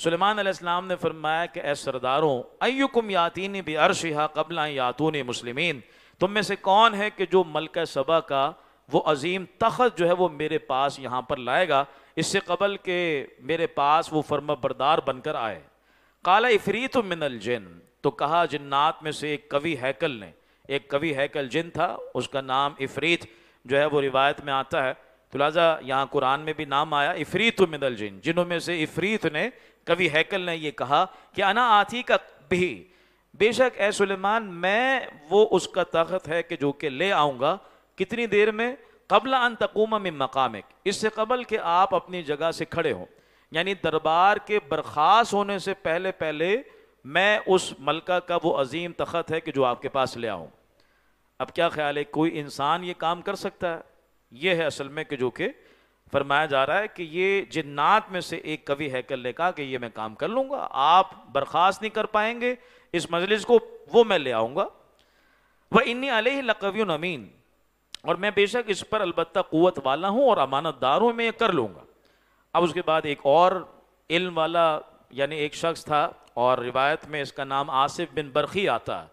सलेमान आसमाम ने फरमाया कि ए सरदारों कुम यातीनी भी अर्श कबला यातून मुस्लिम तुम में से कौन है कि जो मलका सबा का वो अजीम तखत जो है वो मेरे पास यहाँ पर लाएगा इससे कबल के मेरे पास वो फर्मा बरदार बनकर आए काला इफरीत मिनल जिन तो कहा जिन्नात में से एक कवि हैकल ने एक कवि हैकल जिन था उसका नाम इफरीत जो है वो रिवायत में आता है तो लिहाजा यहाँ कुरान में भी नाम आया इफरीत मिनल जिन जिनों में से इफरीत ने कवि हैकल ने यह कहा कि अना आती का भी बेशक ए सुलेमान मैं वो उसका ताकत है कि जो कि ले आऊँगा कितनी देर में कबला अन तकूमा में मकाम इससे कबल के आप अपनी जगह से खड़े हों यानी दरबार के बर्खास्त होने से पहले पहले मैं उस मलका का वो अजीम तखत है कि जो आपके पास ले आऊँ अब क्या ख्याल है कोई इंसान ये काम कर सकता है ये है असल में कि जो कि फरमाया जा रहा है कि ये जिन्नात में से एक कवि है कल ने कहा कि ये मैं काम कर लूँगा आप बर्खास्त नहीं कर पाएंगे इस मजलिस को वो मैं ले आऊँगा वह इन्नी अलह लकवी नमीन और मैं बेशक इस पर अलबत्ता क़ुत वाला हूँ और अमानतदार हूँ मैं कर लूँगा अब उसके बाद एक और इल्म वाला यानी एक शख्स था और रिवायत में इसका नाम आसिफ बिन बरखी आता है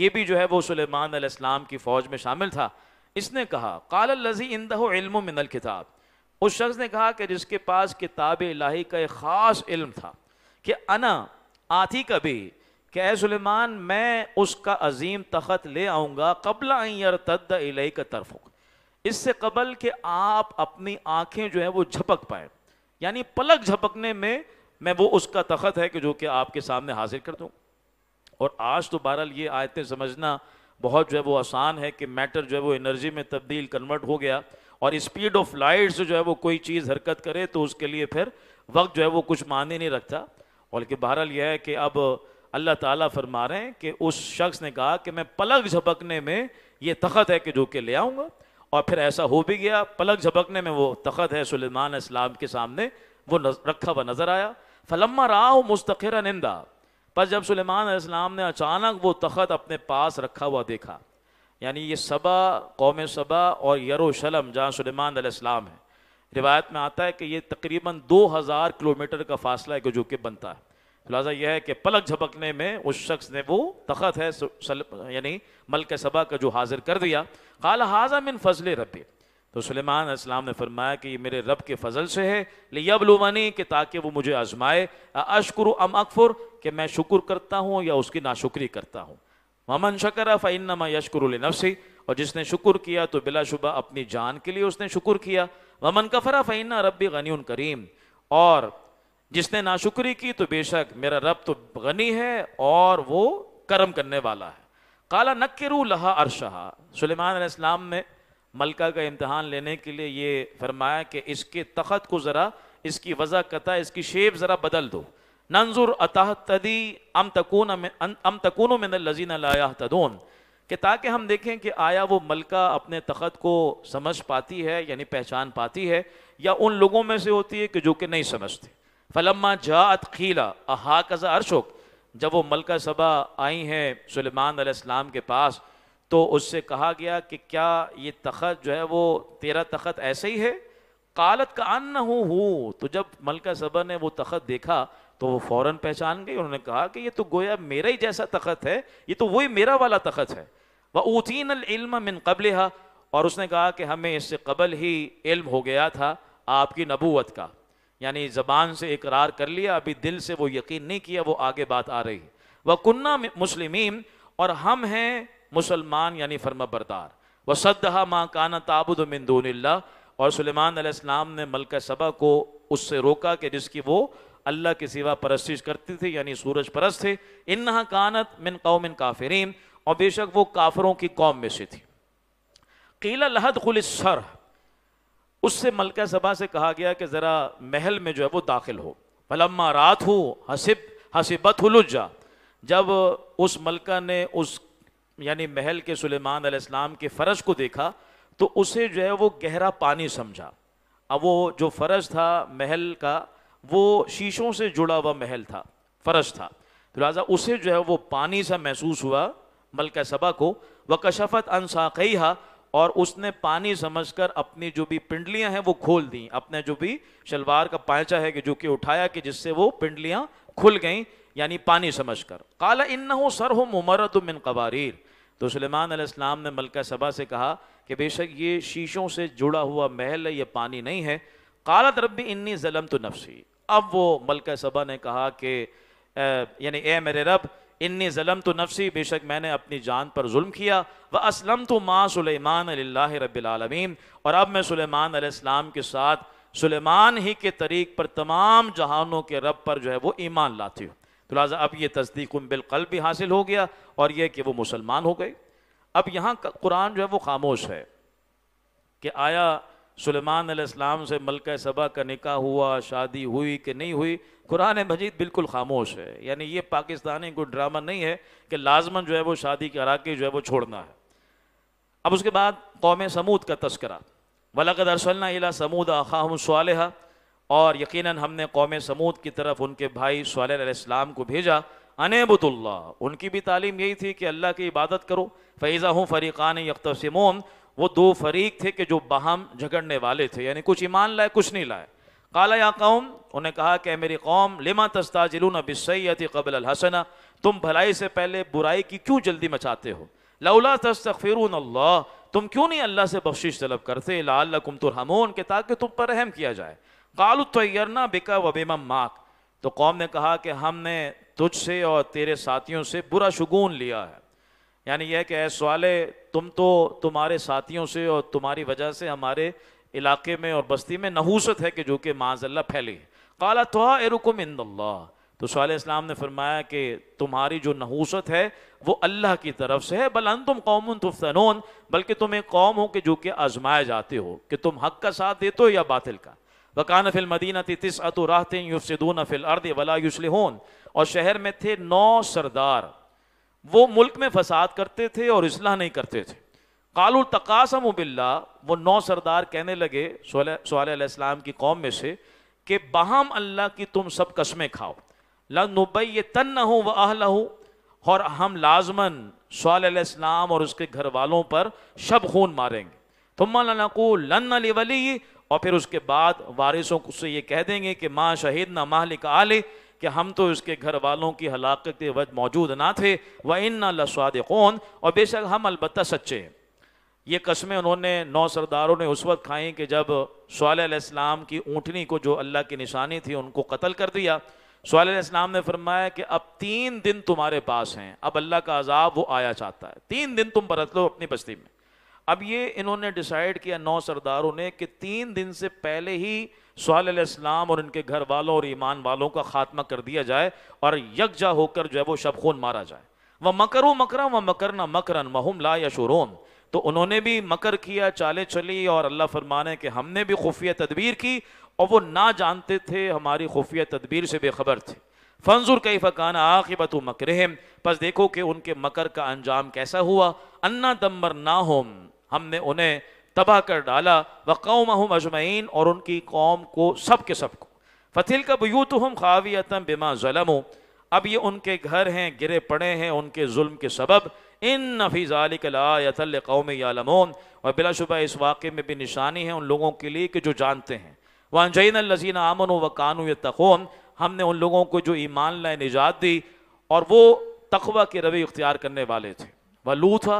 ये भी जो है वो सुलेमान सलेमान की फ़ौज में शामिल था इसने कहा काल लजी इंदो इल्म मिनल किताब उस शख्स ने कहा कि जिसके पास किताब इलाही का एक ख़ास इल्म था कि अना आती कभी कि ए सुलेमान मैं उसका अजीम तखत ले आऊँगा कबल अयर तद इलई का तरफ इससे कबल कि आप अपनी आंखें जो है वो झपक पाए यानी पलक झपकने में मैं वो उसका तखत है कि जो कि आपके सामने हासिल कर दूँ और आज तो बहरहाल ये आयतें समझना बहुत जो है वो आसान है कि मैटर जो है वो एनर्जी में तब्दील कन्वर्ट हो गया और स्पीड ऑफ लाइट से जो है वो कोई चीज़ हरकत करे तो उसके लिए फिर वक्त जो है वो कुछ माने नहीं रखता बल्कि बहरहाल यह है कि अब अल्लाह ताला फरमा रहे हैं कि उस शख्स ने कहा कि मैं पलक झपकने में ये तखत है कि जो के ले आऊँगा और फिर ऐसा हो भी गया पलक झपकने में वो तखत है सुलेमान इस्लाम के सामने वो रखा हुआ नज़र आया फलम्मा राह मुस्तखर निंदा पर जब सुलेमान इस्लाम ने अचानक वो तखत अपने पास रखा हुआ देखा यानी ये सबा कौम सबा और यरूशलम जहाँ सुलेमान इस्लाम है रिवायत में आता है कि ये तकरीबन 2000 किलोमीटर का फासला है जो कि बनता है लिहाजा यह है कि पलक झपकने में उस शख्स ने वो तखत है यानी मल के सबा का जो हाजिर कर दिया खाल हाजा मिन फजल रबी तो सलेमान इस्लाम ने फरमाया कि ये मेरे रब के फजल से है लिया बलुमानी कि ताकि वो मुझे आजमाए अशकुर अम अकफुर कि मैं शुक्र करता हूँ या उसकी नाशुक्री करता हूँ ममन शकर फ़ैनमा यशकुर नफसी और जिसने शुक्र किया तो बिलाशुबा अपनी जान के लिए उसने शुक्र किया ममन कफरा फ़ैन रबी गनी करीम और जिसने नाशुक्री की तो बेशक मेरा रब तो गनी है और वो कर्म करने वाला है काला नक्रू लहा अरशहा सलेमान इस्लाम ने मलका का इम्तहान लेने के लिए ये फरमाया कि इसके तखत को ज़रा इसकी वजह कता इसकी शेप ज़रा बदल दो नंजुर अतः तदी अम तकून अम तकून में लजीन लाया तदोन कि ताकि हम देखें कि आया वो मलका अपने तखत को समझ पाती है यानी पहचान पाती है या उन लोगों में से होती है कि जो कि नहीं समझते फलम्मा जात खीला अहा कज़ा अरशोक जब वो मलका सबा आई हैं सलेमान आसमाम के पास तो उससे कहा गया कि क्या ये तखत जो है वो तेरा तखत ऐसे ही है कालत का अन्न हूँ हूँ तो जब मलका सबा ने वो तखत देखा तो वो फ़ौर पहचान गई उन्होंने कहा कि ये तो गोया मेरा ही जैसा तखत है ये तो वही मेरा वाला तखत है वह ऊतीन इल्म मिन कबल और उसने कहा कि हमें इससे कबल ही इल्म हो गया था आपकी नबूत का यानी ज़बान से इकरार कर लिया अभी दिल से वो यकीन नहीं किया वो आगे बात आ रही वह कुन्ना मुस्लिम और हम हैं मुसलमान यानी फर्मा बरदार वह सदहा माँ काना ताबुद और सुलेमान अलैहिस्सलाम ने मलका सबा को उससे रोका कि जिसकी वो अल्लाह के सिवा परस्तिश करती थी यानी सूरज परस्त थे इन्ना कानत मिन कौमिन काफरीन और बेशक वो काफरों की कौम में से थी कीला लहद खुल सर उससे मलका सभा से कहा गया कि ज़रा महल में जो है वो दाखिल हो फलम्मा रात हो हसिब हसीबत हलुजा जब उस मलका ने उस यानी महल के सुलेमान अलैहिस्सलाम के फ़रज को देखा तो उसे जो है वो गहरा पानी समझा अब वो जो फ़रज था महल का वो शीशों से जुड़ा हुआ महल था फ़रज था तो लिहाजा उसे जो है वो पानी सा महसूस हुआ मलका सभा को वकशफत अनसाकई और उसने पानी समझकर अपनी जो भी पिंडलियां हैं वो खोल दी अपने जो भी शलवार का पैचा है कि जो कि उठाया कि जिससे वो पिंडलियां खुल गई यानी पानी समझकर काला इन हो सर हो मुमरत इन कबारीर तो सलेमान अलैहिस्सलाम ने मलका सबा से कहा कि बेशक ये शीशों से जुड़ा हुआ महल है यह पानी नहीं है काला भी इन्नी जलम तो नफसी अब वो मलका सबा ने कहा कि यानी ए मेरे रब इन्नी ज़लम तो नफसी बेशक मैंने अपनी जान पर जुल्म किया व असलम तो माँ सुलेमान रबालमीन और अब मैं सुलेमान आलाम के साथ सुलेमान ही के तरीक पर तमाम जहानों के रब पर जो है वो ईमान लाती हूँ तो लिहाजा अब ये तस्दीक बिलकल भी हासिल हो गया और यह कि वो मुसलमान हो गए अब यहाँ कुरान जो है वो खामोश है कि आया सुलेमान अलैहिस्सलाम से मलक सबा का निकाह हुआ शादी हुई कि नहीं हुई कुरान मजीद बिल्कुल खामोश है यानी ये पाकिस्तानी कोई ड्रामा नहीं है कि लाजमन जो है वो शादी के के जो है वो छोड़ना है अब उसके बाद कौम समूद का तस्करा वलकद अरसलना समूद अखाम सालहा और यकीनन हमने कौम समूद की तरफ उनके भाई सालम को भेजा अनबतुल्ला उनकी भी तालीम यही थी कि अल्लाह की इबादत करो फ़ैज़ा हूँ फ़रीक़ान यकतसमोन वो दो फरीक थे के जो बहम झगड़ने वाले थे यानी कुछ ईमान लाए कुछ नहीं लाए قال يا قوم انه قال કે મારી قوم લિમા તસ્તાજલુના બિસૈયતી ഖબ્લાલ હસના તુમ ભલાઈ સે પહેલે બુરાઈ કી ક્યુ જલ્દી મચાતે હો લૌલા તસ્તગફિરુન અલ્લાહ તુમ ક્યુ નહીં અલ્લાહ સે બક્ષિશ તલબ કરતે લાલકુમ તુરહમૂન કે તાકે તુમ પર હમ કિયા જાય કલ તયર્ના બિકા વ બિમ માક તો قوم ને કહા કે હમને તુજ સે ઓર तेरे સાથીઓ સે બુરા શુગુન લિયા यानी यह कि सवाले तुम तो तुम्हारे साथियों से और तुम्हारी वजह से हमारे इलाके में और बस्ती में नहूसत है कि जो कि माजल्ला फैली काला तो एरुकुम इंदल्ला तो साल इस्लाम ने फरमाया कि तुम्हारी जो नहूसत है वो अल्लाह की तरफ से है बल तुम कौम तुफ्तनून बल्कि तुम एक कौम हो कि जो कि आजमाए जाते हो कि तुम हक का साथ देते हो या बातिल का वकान फिल मदीना तिस अतुराहते युफसदून फिल अर्द वला युसलहून और शहर में थे नौ सरदार वो मुल्क में फसाद करते थे और इसलाह नहीं करते थे कालू तकासम बिल्ला वो नौ सरदार कहने लगे सोलम की कौम में से कि बहम अल्लाह की तुम सब कस्में खाओ लनुबई ये तन न हो वह अहल और हम लाजमन सलाम और उसके घर वालों पर शब खून मारेंगे तुम लनकू लन अली वली और फिर उसके बाद वारिसों से ये कह देंगे कि माँ शहीद ना माहलिक आले कि हम तो इसके घर वालों की हलाकत के वज मौजूद ना थे व इन लस्वाद कौन और बेशक हम अलबत् सच्चे हैं ये कस्में उन्होंने नौ सरदारों ने उस वक्त खाई कि जब सलाम की ऊँटनी को जो अल्लाह की निशानी थी उनको कत्ल कर दिया सवाम ने फरमाया कि अब तीन दिन तुम्हारे पास हैं अब अल्लाह का अजाब वो आया चाहता है तीन दिन तुम बरत लो अपनी बस्ती में अब ये इन्होंने डिसाइड किया नौ सरदारों ने कि तीन दिन से पहले ही सवाम और इनके घर वालों और ईमान वालों का खात्मा कर दिया जाए और यकजा होकर जो है वो शब खून मारा जाए वह मकर मकरा व न मकरन महुम ला यशोरोन तो उन्होंने भी मकर किया चाले चली और अल्लाह फरमाने के हमने भी खुफिया तदबीर की और वो ना जानते थे हमारी खुफिया तदबीर से बेखबर थे फंजुर कई फ़कान आखिबत मकरहम बस देखो कि उनके मकर का अंजाम कैसा हुआ अन्ना दम्बर ना होम हमने उन्हें तबाह कर डाला व कौम हम अजमैन और उनकी कौम को सब के सब को फतिल का बयूत हम खावियतम बिमा ज़लम अब ये उनके घर हैं गिरे पड़े हैं उनके जुल्म के सबब इन नफीज़ालिकलातल कौम यालमोन और बिलाशुबा इस वाक़े में भी निशानी है उन लोगों के लिए कि जो जानते हैं वन जैन लजीन आमन व कानू तखोन हमने उन लोगों को जो ईमान लाए निजात दी और वो तखबा के रवि इख्तियार करने वाले थे लू था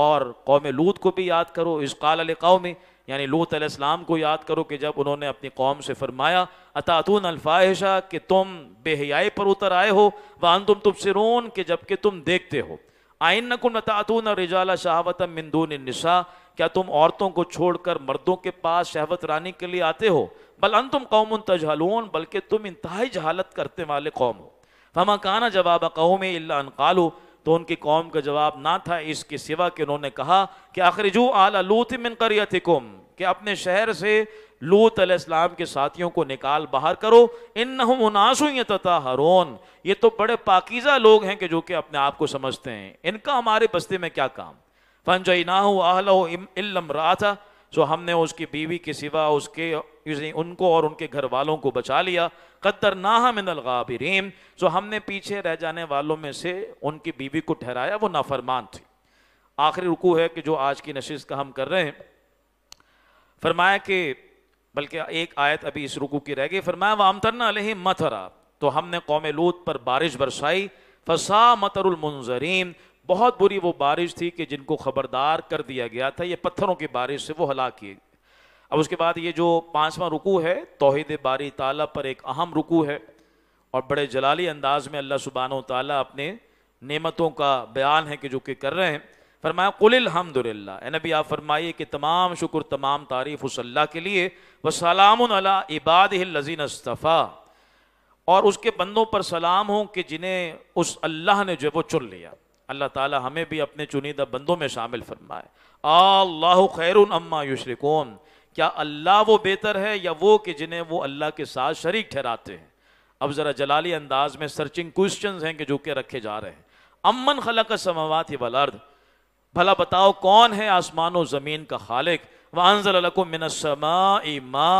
और कौम लूत को भी याद करो इस कल कौम यानी लूत अलैहिस्सलाम को याद करो कि जब उन्होंने अपनी कौम से फरमाया अतातून अल्फाहिशा कि तुम बेहयाई पर उतर आए हो वान तुम तुम सिरून के जबकि तुम देखते हो आइन नकुन अतातून रिजाला शहावत मंदून निशा क्या तुम औरतों को छोड़कर मर्दों के पास शहवत रानी के लिए आते हो बल अन तुम कौम तजहलून बल्कि तुम इंतहाई जहालत करते वाले कौम हो फमा काना जवाब कौम अनकालो तो उनकी कौम का जवाब ना था इसके सिवा कि उन्होंने कहा कि आखिरजू आला लूत मिन करियतिकुम कि अपने शहर से लूत अलैहिस्सलाम के साथियों को निकाल बाहर करो इन ननासु ये तथा हरोन ये तो बड़े पाकिज़ा लोग हैं कि जो कि अपने आप को समझते हैं इनका हमारे बस्ते में क्या काम फन जई ना हो आलम रहा था सो हमने उसकी बीवी के सिवा उसके उनको और उनके घर वालों को बचा लिया कदर नाह मिनलगाबरीम सो हमने पीछे रह जाने वालों में से उनकी बीवी को ठहराया वो नाफरमान थी आखिरी रुकू है कि जो आज की नशीस का हम कर रहे हैं फरमाया कि बल्कि एक आयत अभी इस रुकू की रह गई फरमाया वामतरना अलह मथरा तो हमने कौम लूत पर बारिश बरसाई फसा मतरुलमंजरीन बहुत बुरी वो बारिश थी कि जिनको ख़बरदार कर दिया गया था ये पत्थरों की बारिश से वो हला किए अब उसके बाद ये जो पाँचवा रुकू है तोहद बारी ताला पर एक अहम रुकू है और बड़े जलाली अंदाज में अल्लाह सुबहान तला अपने नेमतों का बयान है कि जो कि कर रहे हैं फरमाया कुलहमदिल्ला नबी आप फरमाइए कि तमाम शुक्र तमाम तारीफ़ उस अल्लाह के लिए सलाम इबाद लजीन अस्तफ़ा और उसके बंदों पर सलाम हो कि जिन्हें उस अल्लाह ने जो है वो चुन लिया अल्लाह ताला हमें भी अपने चुनिंदा बंदों में शामिल फरमाए अल्लाह खैर अम्मा युशरिकोन क्या अल्लाह वो बेहतर है या वो कि जिन्हें वो अल्लाह के साथ शरीक ठहराते हैं अब ज़रा जलाली अंदाज में सर्चिंग क्वेश्चंस हैं कि जो के रखे जा रहे हैं अमन खला का समावत वलर्द भला बताओ कौन है आसमान और ज़मीन का खालिक वानजलको मिनसमा मा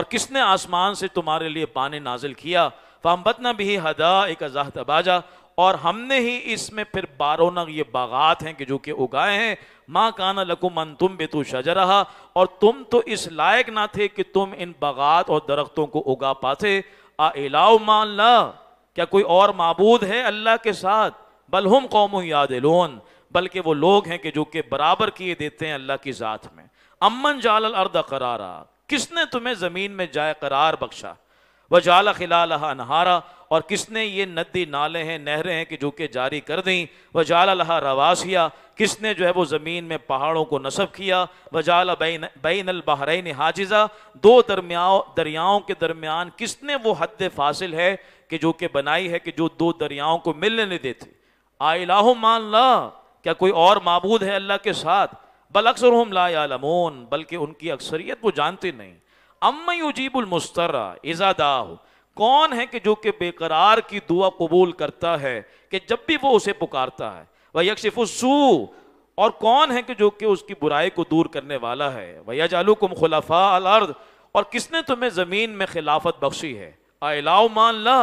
और किसने आसमान से तुम्हारे लिए पानी नाजिल किया फामबतना भी हदा एक अजाह तबाजा और हमने ही इसमें फिर बारोनक ये बागात हैं कि जो कि उगाए हैं माँ काना लकुम मन तुम बे तू शजरहा और तुम तो इस लायक ना थे कि तुम इन बागात और दरख्तों को उगा पाते आलाओ मान ला क्या कोई और मबूद है अल्लाह के साथ बल हम कौम लोन बल्कि वो लोग हैं कि जो कि बराबर किए देते हैं अल्लाह की ज़ात में अमन जाल अर्द करारा किसने तुम्हें ज़मीन में जाए करार बख्शा वजाल खिला नहारा और किसने ये नदी नाले हैं नहरें हैं कि जो कि जारी कर दी वजाल रवासिया किसने जो है वो ज़मीन में पहाड़ों को नसब किया वजाल बैन बैन बहरीन हाजिज़ा दो दरमियाओं दरियाओं के दरमियान किसने वो हद फासिल है कि जो कि बनाई है कि जो दो दरियाओं को मिलने नहीं देते आइलाह मान ला क्या कोई और मबूद है अल्लाह के साथ बल अक्सर हम ला बल्कि उनकी अक्सरियत वो जानते नहीं अम्मयुजीबुल मुस्तरा इजादा कौन है कि जो कि बेकरार की दुआ कबूल करता है कि जब भी वो उसे पुकारता है वह यकशिफुसू और कौन है कि जो कि उसकी बुराई को दूर करने वाला है वैया जालू कुम खुलाफा अल अर्द और किसने तुम्हें ज़मीन में खिलाफत बख्शी है अलाउ मान ला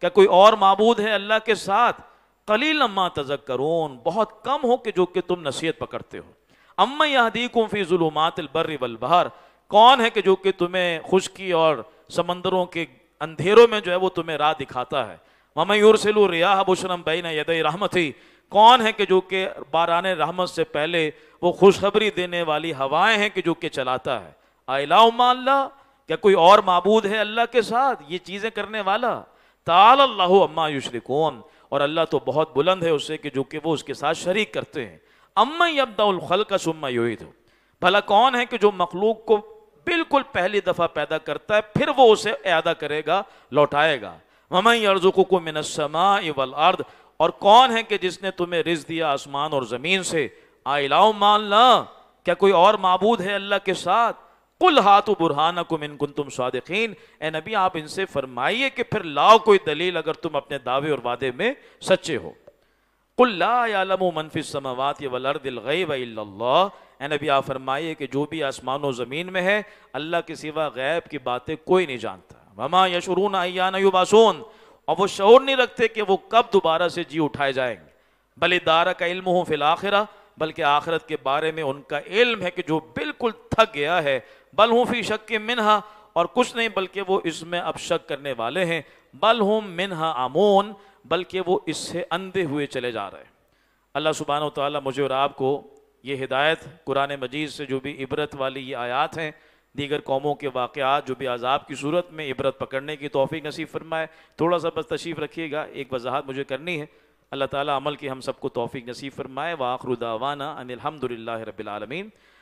क्या कोई और मबूद है अल्लाह के साथ कलील अम्मा तजक करून बहुत कम हो कि जो कि तुम नसीहत पकड़ते हो अम्मा यहदी कुम फ़ी जुलूमात कौन है कि जो कि तुम्हें खुशकी और समंदरों के अंधेरों में जो है वो तुम्हें राह दिखाता है ममयूर रिया रियाह बुशरम बैन यदय रहमत ही कौन है कि जो कि बारान रहमत से पहले वो खुशखबरी देने वाली हवाएं हैं कि जो कि चलाता है आला क्या कोई और मबूद है अल्लाह के साथ ये चीज़ें करने वाला ताल अल्लाह अम्मा कौन और अल्लाह तो बहुत बुलंद है उससे कि जो कि वो उसके साथ शरीक करते हैं अम्मा अब्दाउल खल का सुम्मा यूद भला कौन है कि जो मखलूक को बिल्कुल पहली दफा पैदा करता है फिर वो उसे अदा करेगा लौटाएगा ममई अर्जुको को मिनसमा इवल अर्द और कौन है कि जिसने तुम्हें रिज दिया आसमान और जमीन से आइलाओ मान ला क्या कोई और मबूद है अल्लाह के साथ कुल हाथ बुरहाना कुम इनकुन तुम सादकिन ए नबी आप इनसे फरमाइए कि फिर लाओ कोई दलील अगर तुम अपने दावे और वादे में सच्चे हो मनफिसमावत फरमाइए कि जो भी आसमान व ज़मीन में है अल्लाह के सिवा गैब की बातें कोई नहीं जानता ममा यशरून अयान युबासून और वो शौर नहीं रखते कि वो कब दोबारा से जी उठाए जाएंगे भले दारा का इल्म हो फिल आखिरा बल्कि आखिरत के बारे में उनका इल्म है कि जो बिल्कुल थक गया है बल हूँ फी शक के मिनहा और कुछ नहीं बल्कि वो इसमें अब शक करने वाले हैं बल हूँ मिनहा आमोन बल्कि वो इससे अंधे हुए चले जा रहे हैं अल्लाह सुबहान ताली मुझे और आपको ये हिदायत कुरान मजीद से जो भी इबरत वाली ये आयात हैं दीगर कौमों के वाक़ात जो भी आज़ाब की सूरत में इबरत पकड़ने की तोफ़ी नसीब फरमाए थोड़ा सा बस तशीफ़ रखिएगा एक वजाहत मुझे करनी है अल्लाह ताला अमल की हम सबको तोफ़ी नसीब फरमाए वाखरुदावाना अनिलहमदिल्ला रबालमीन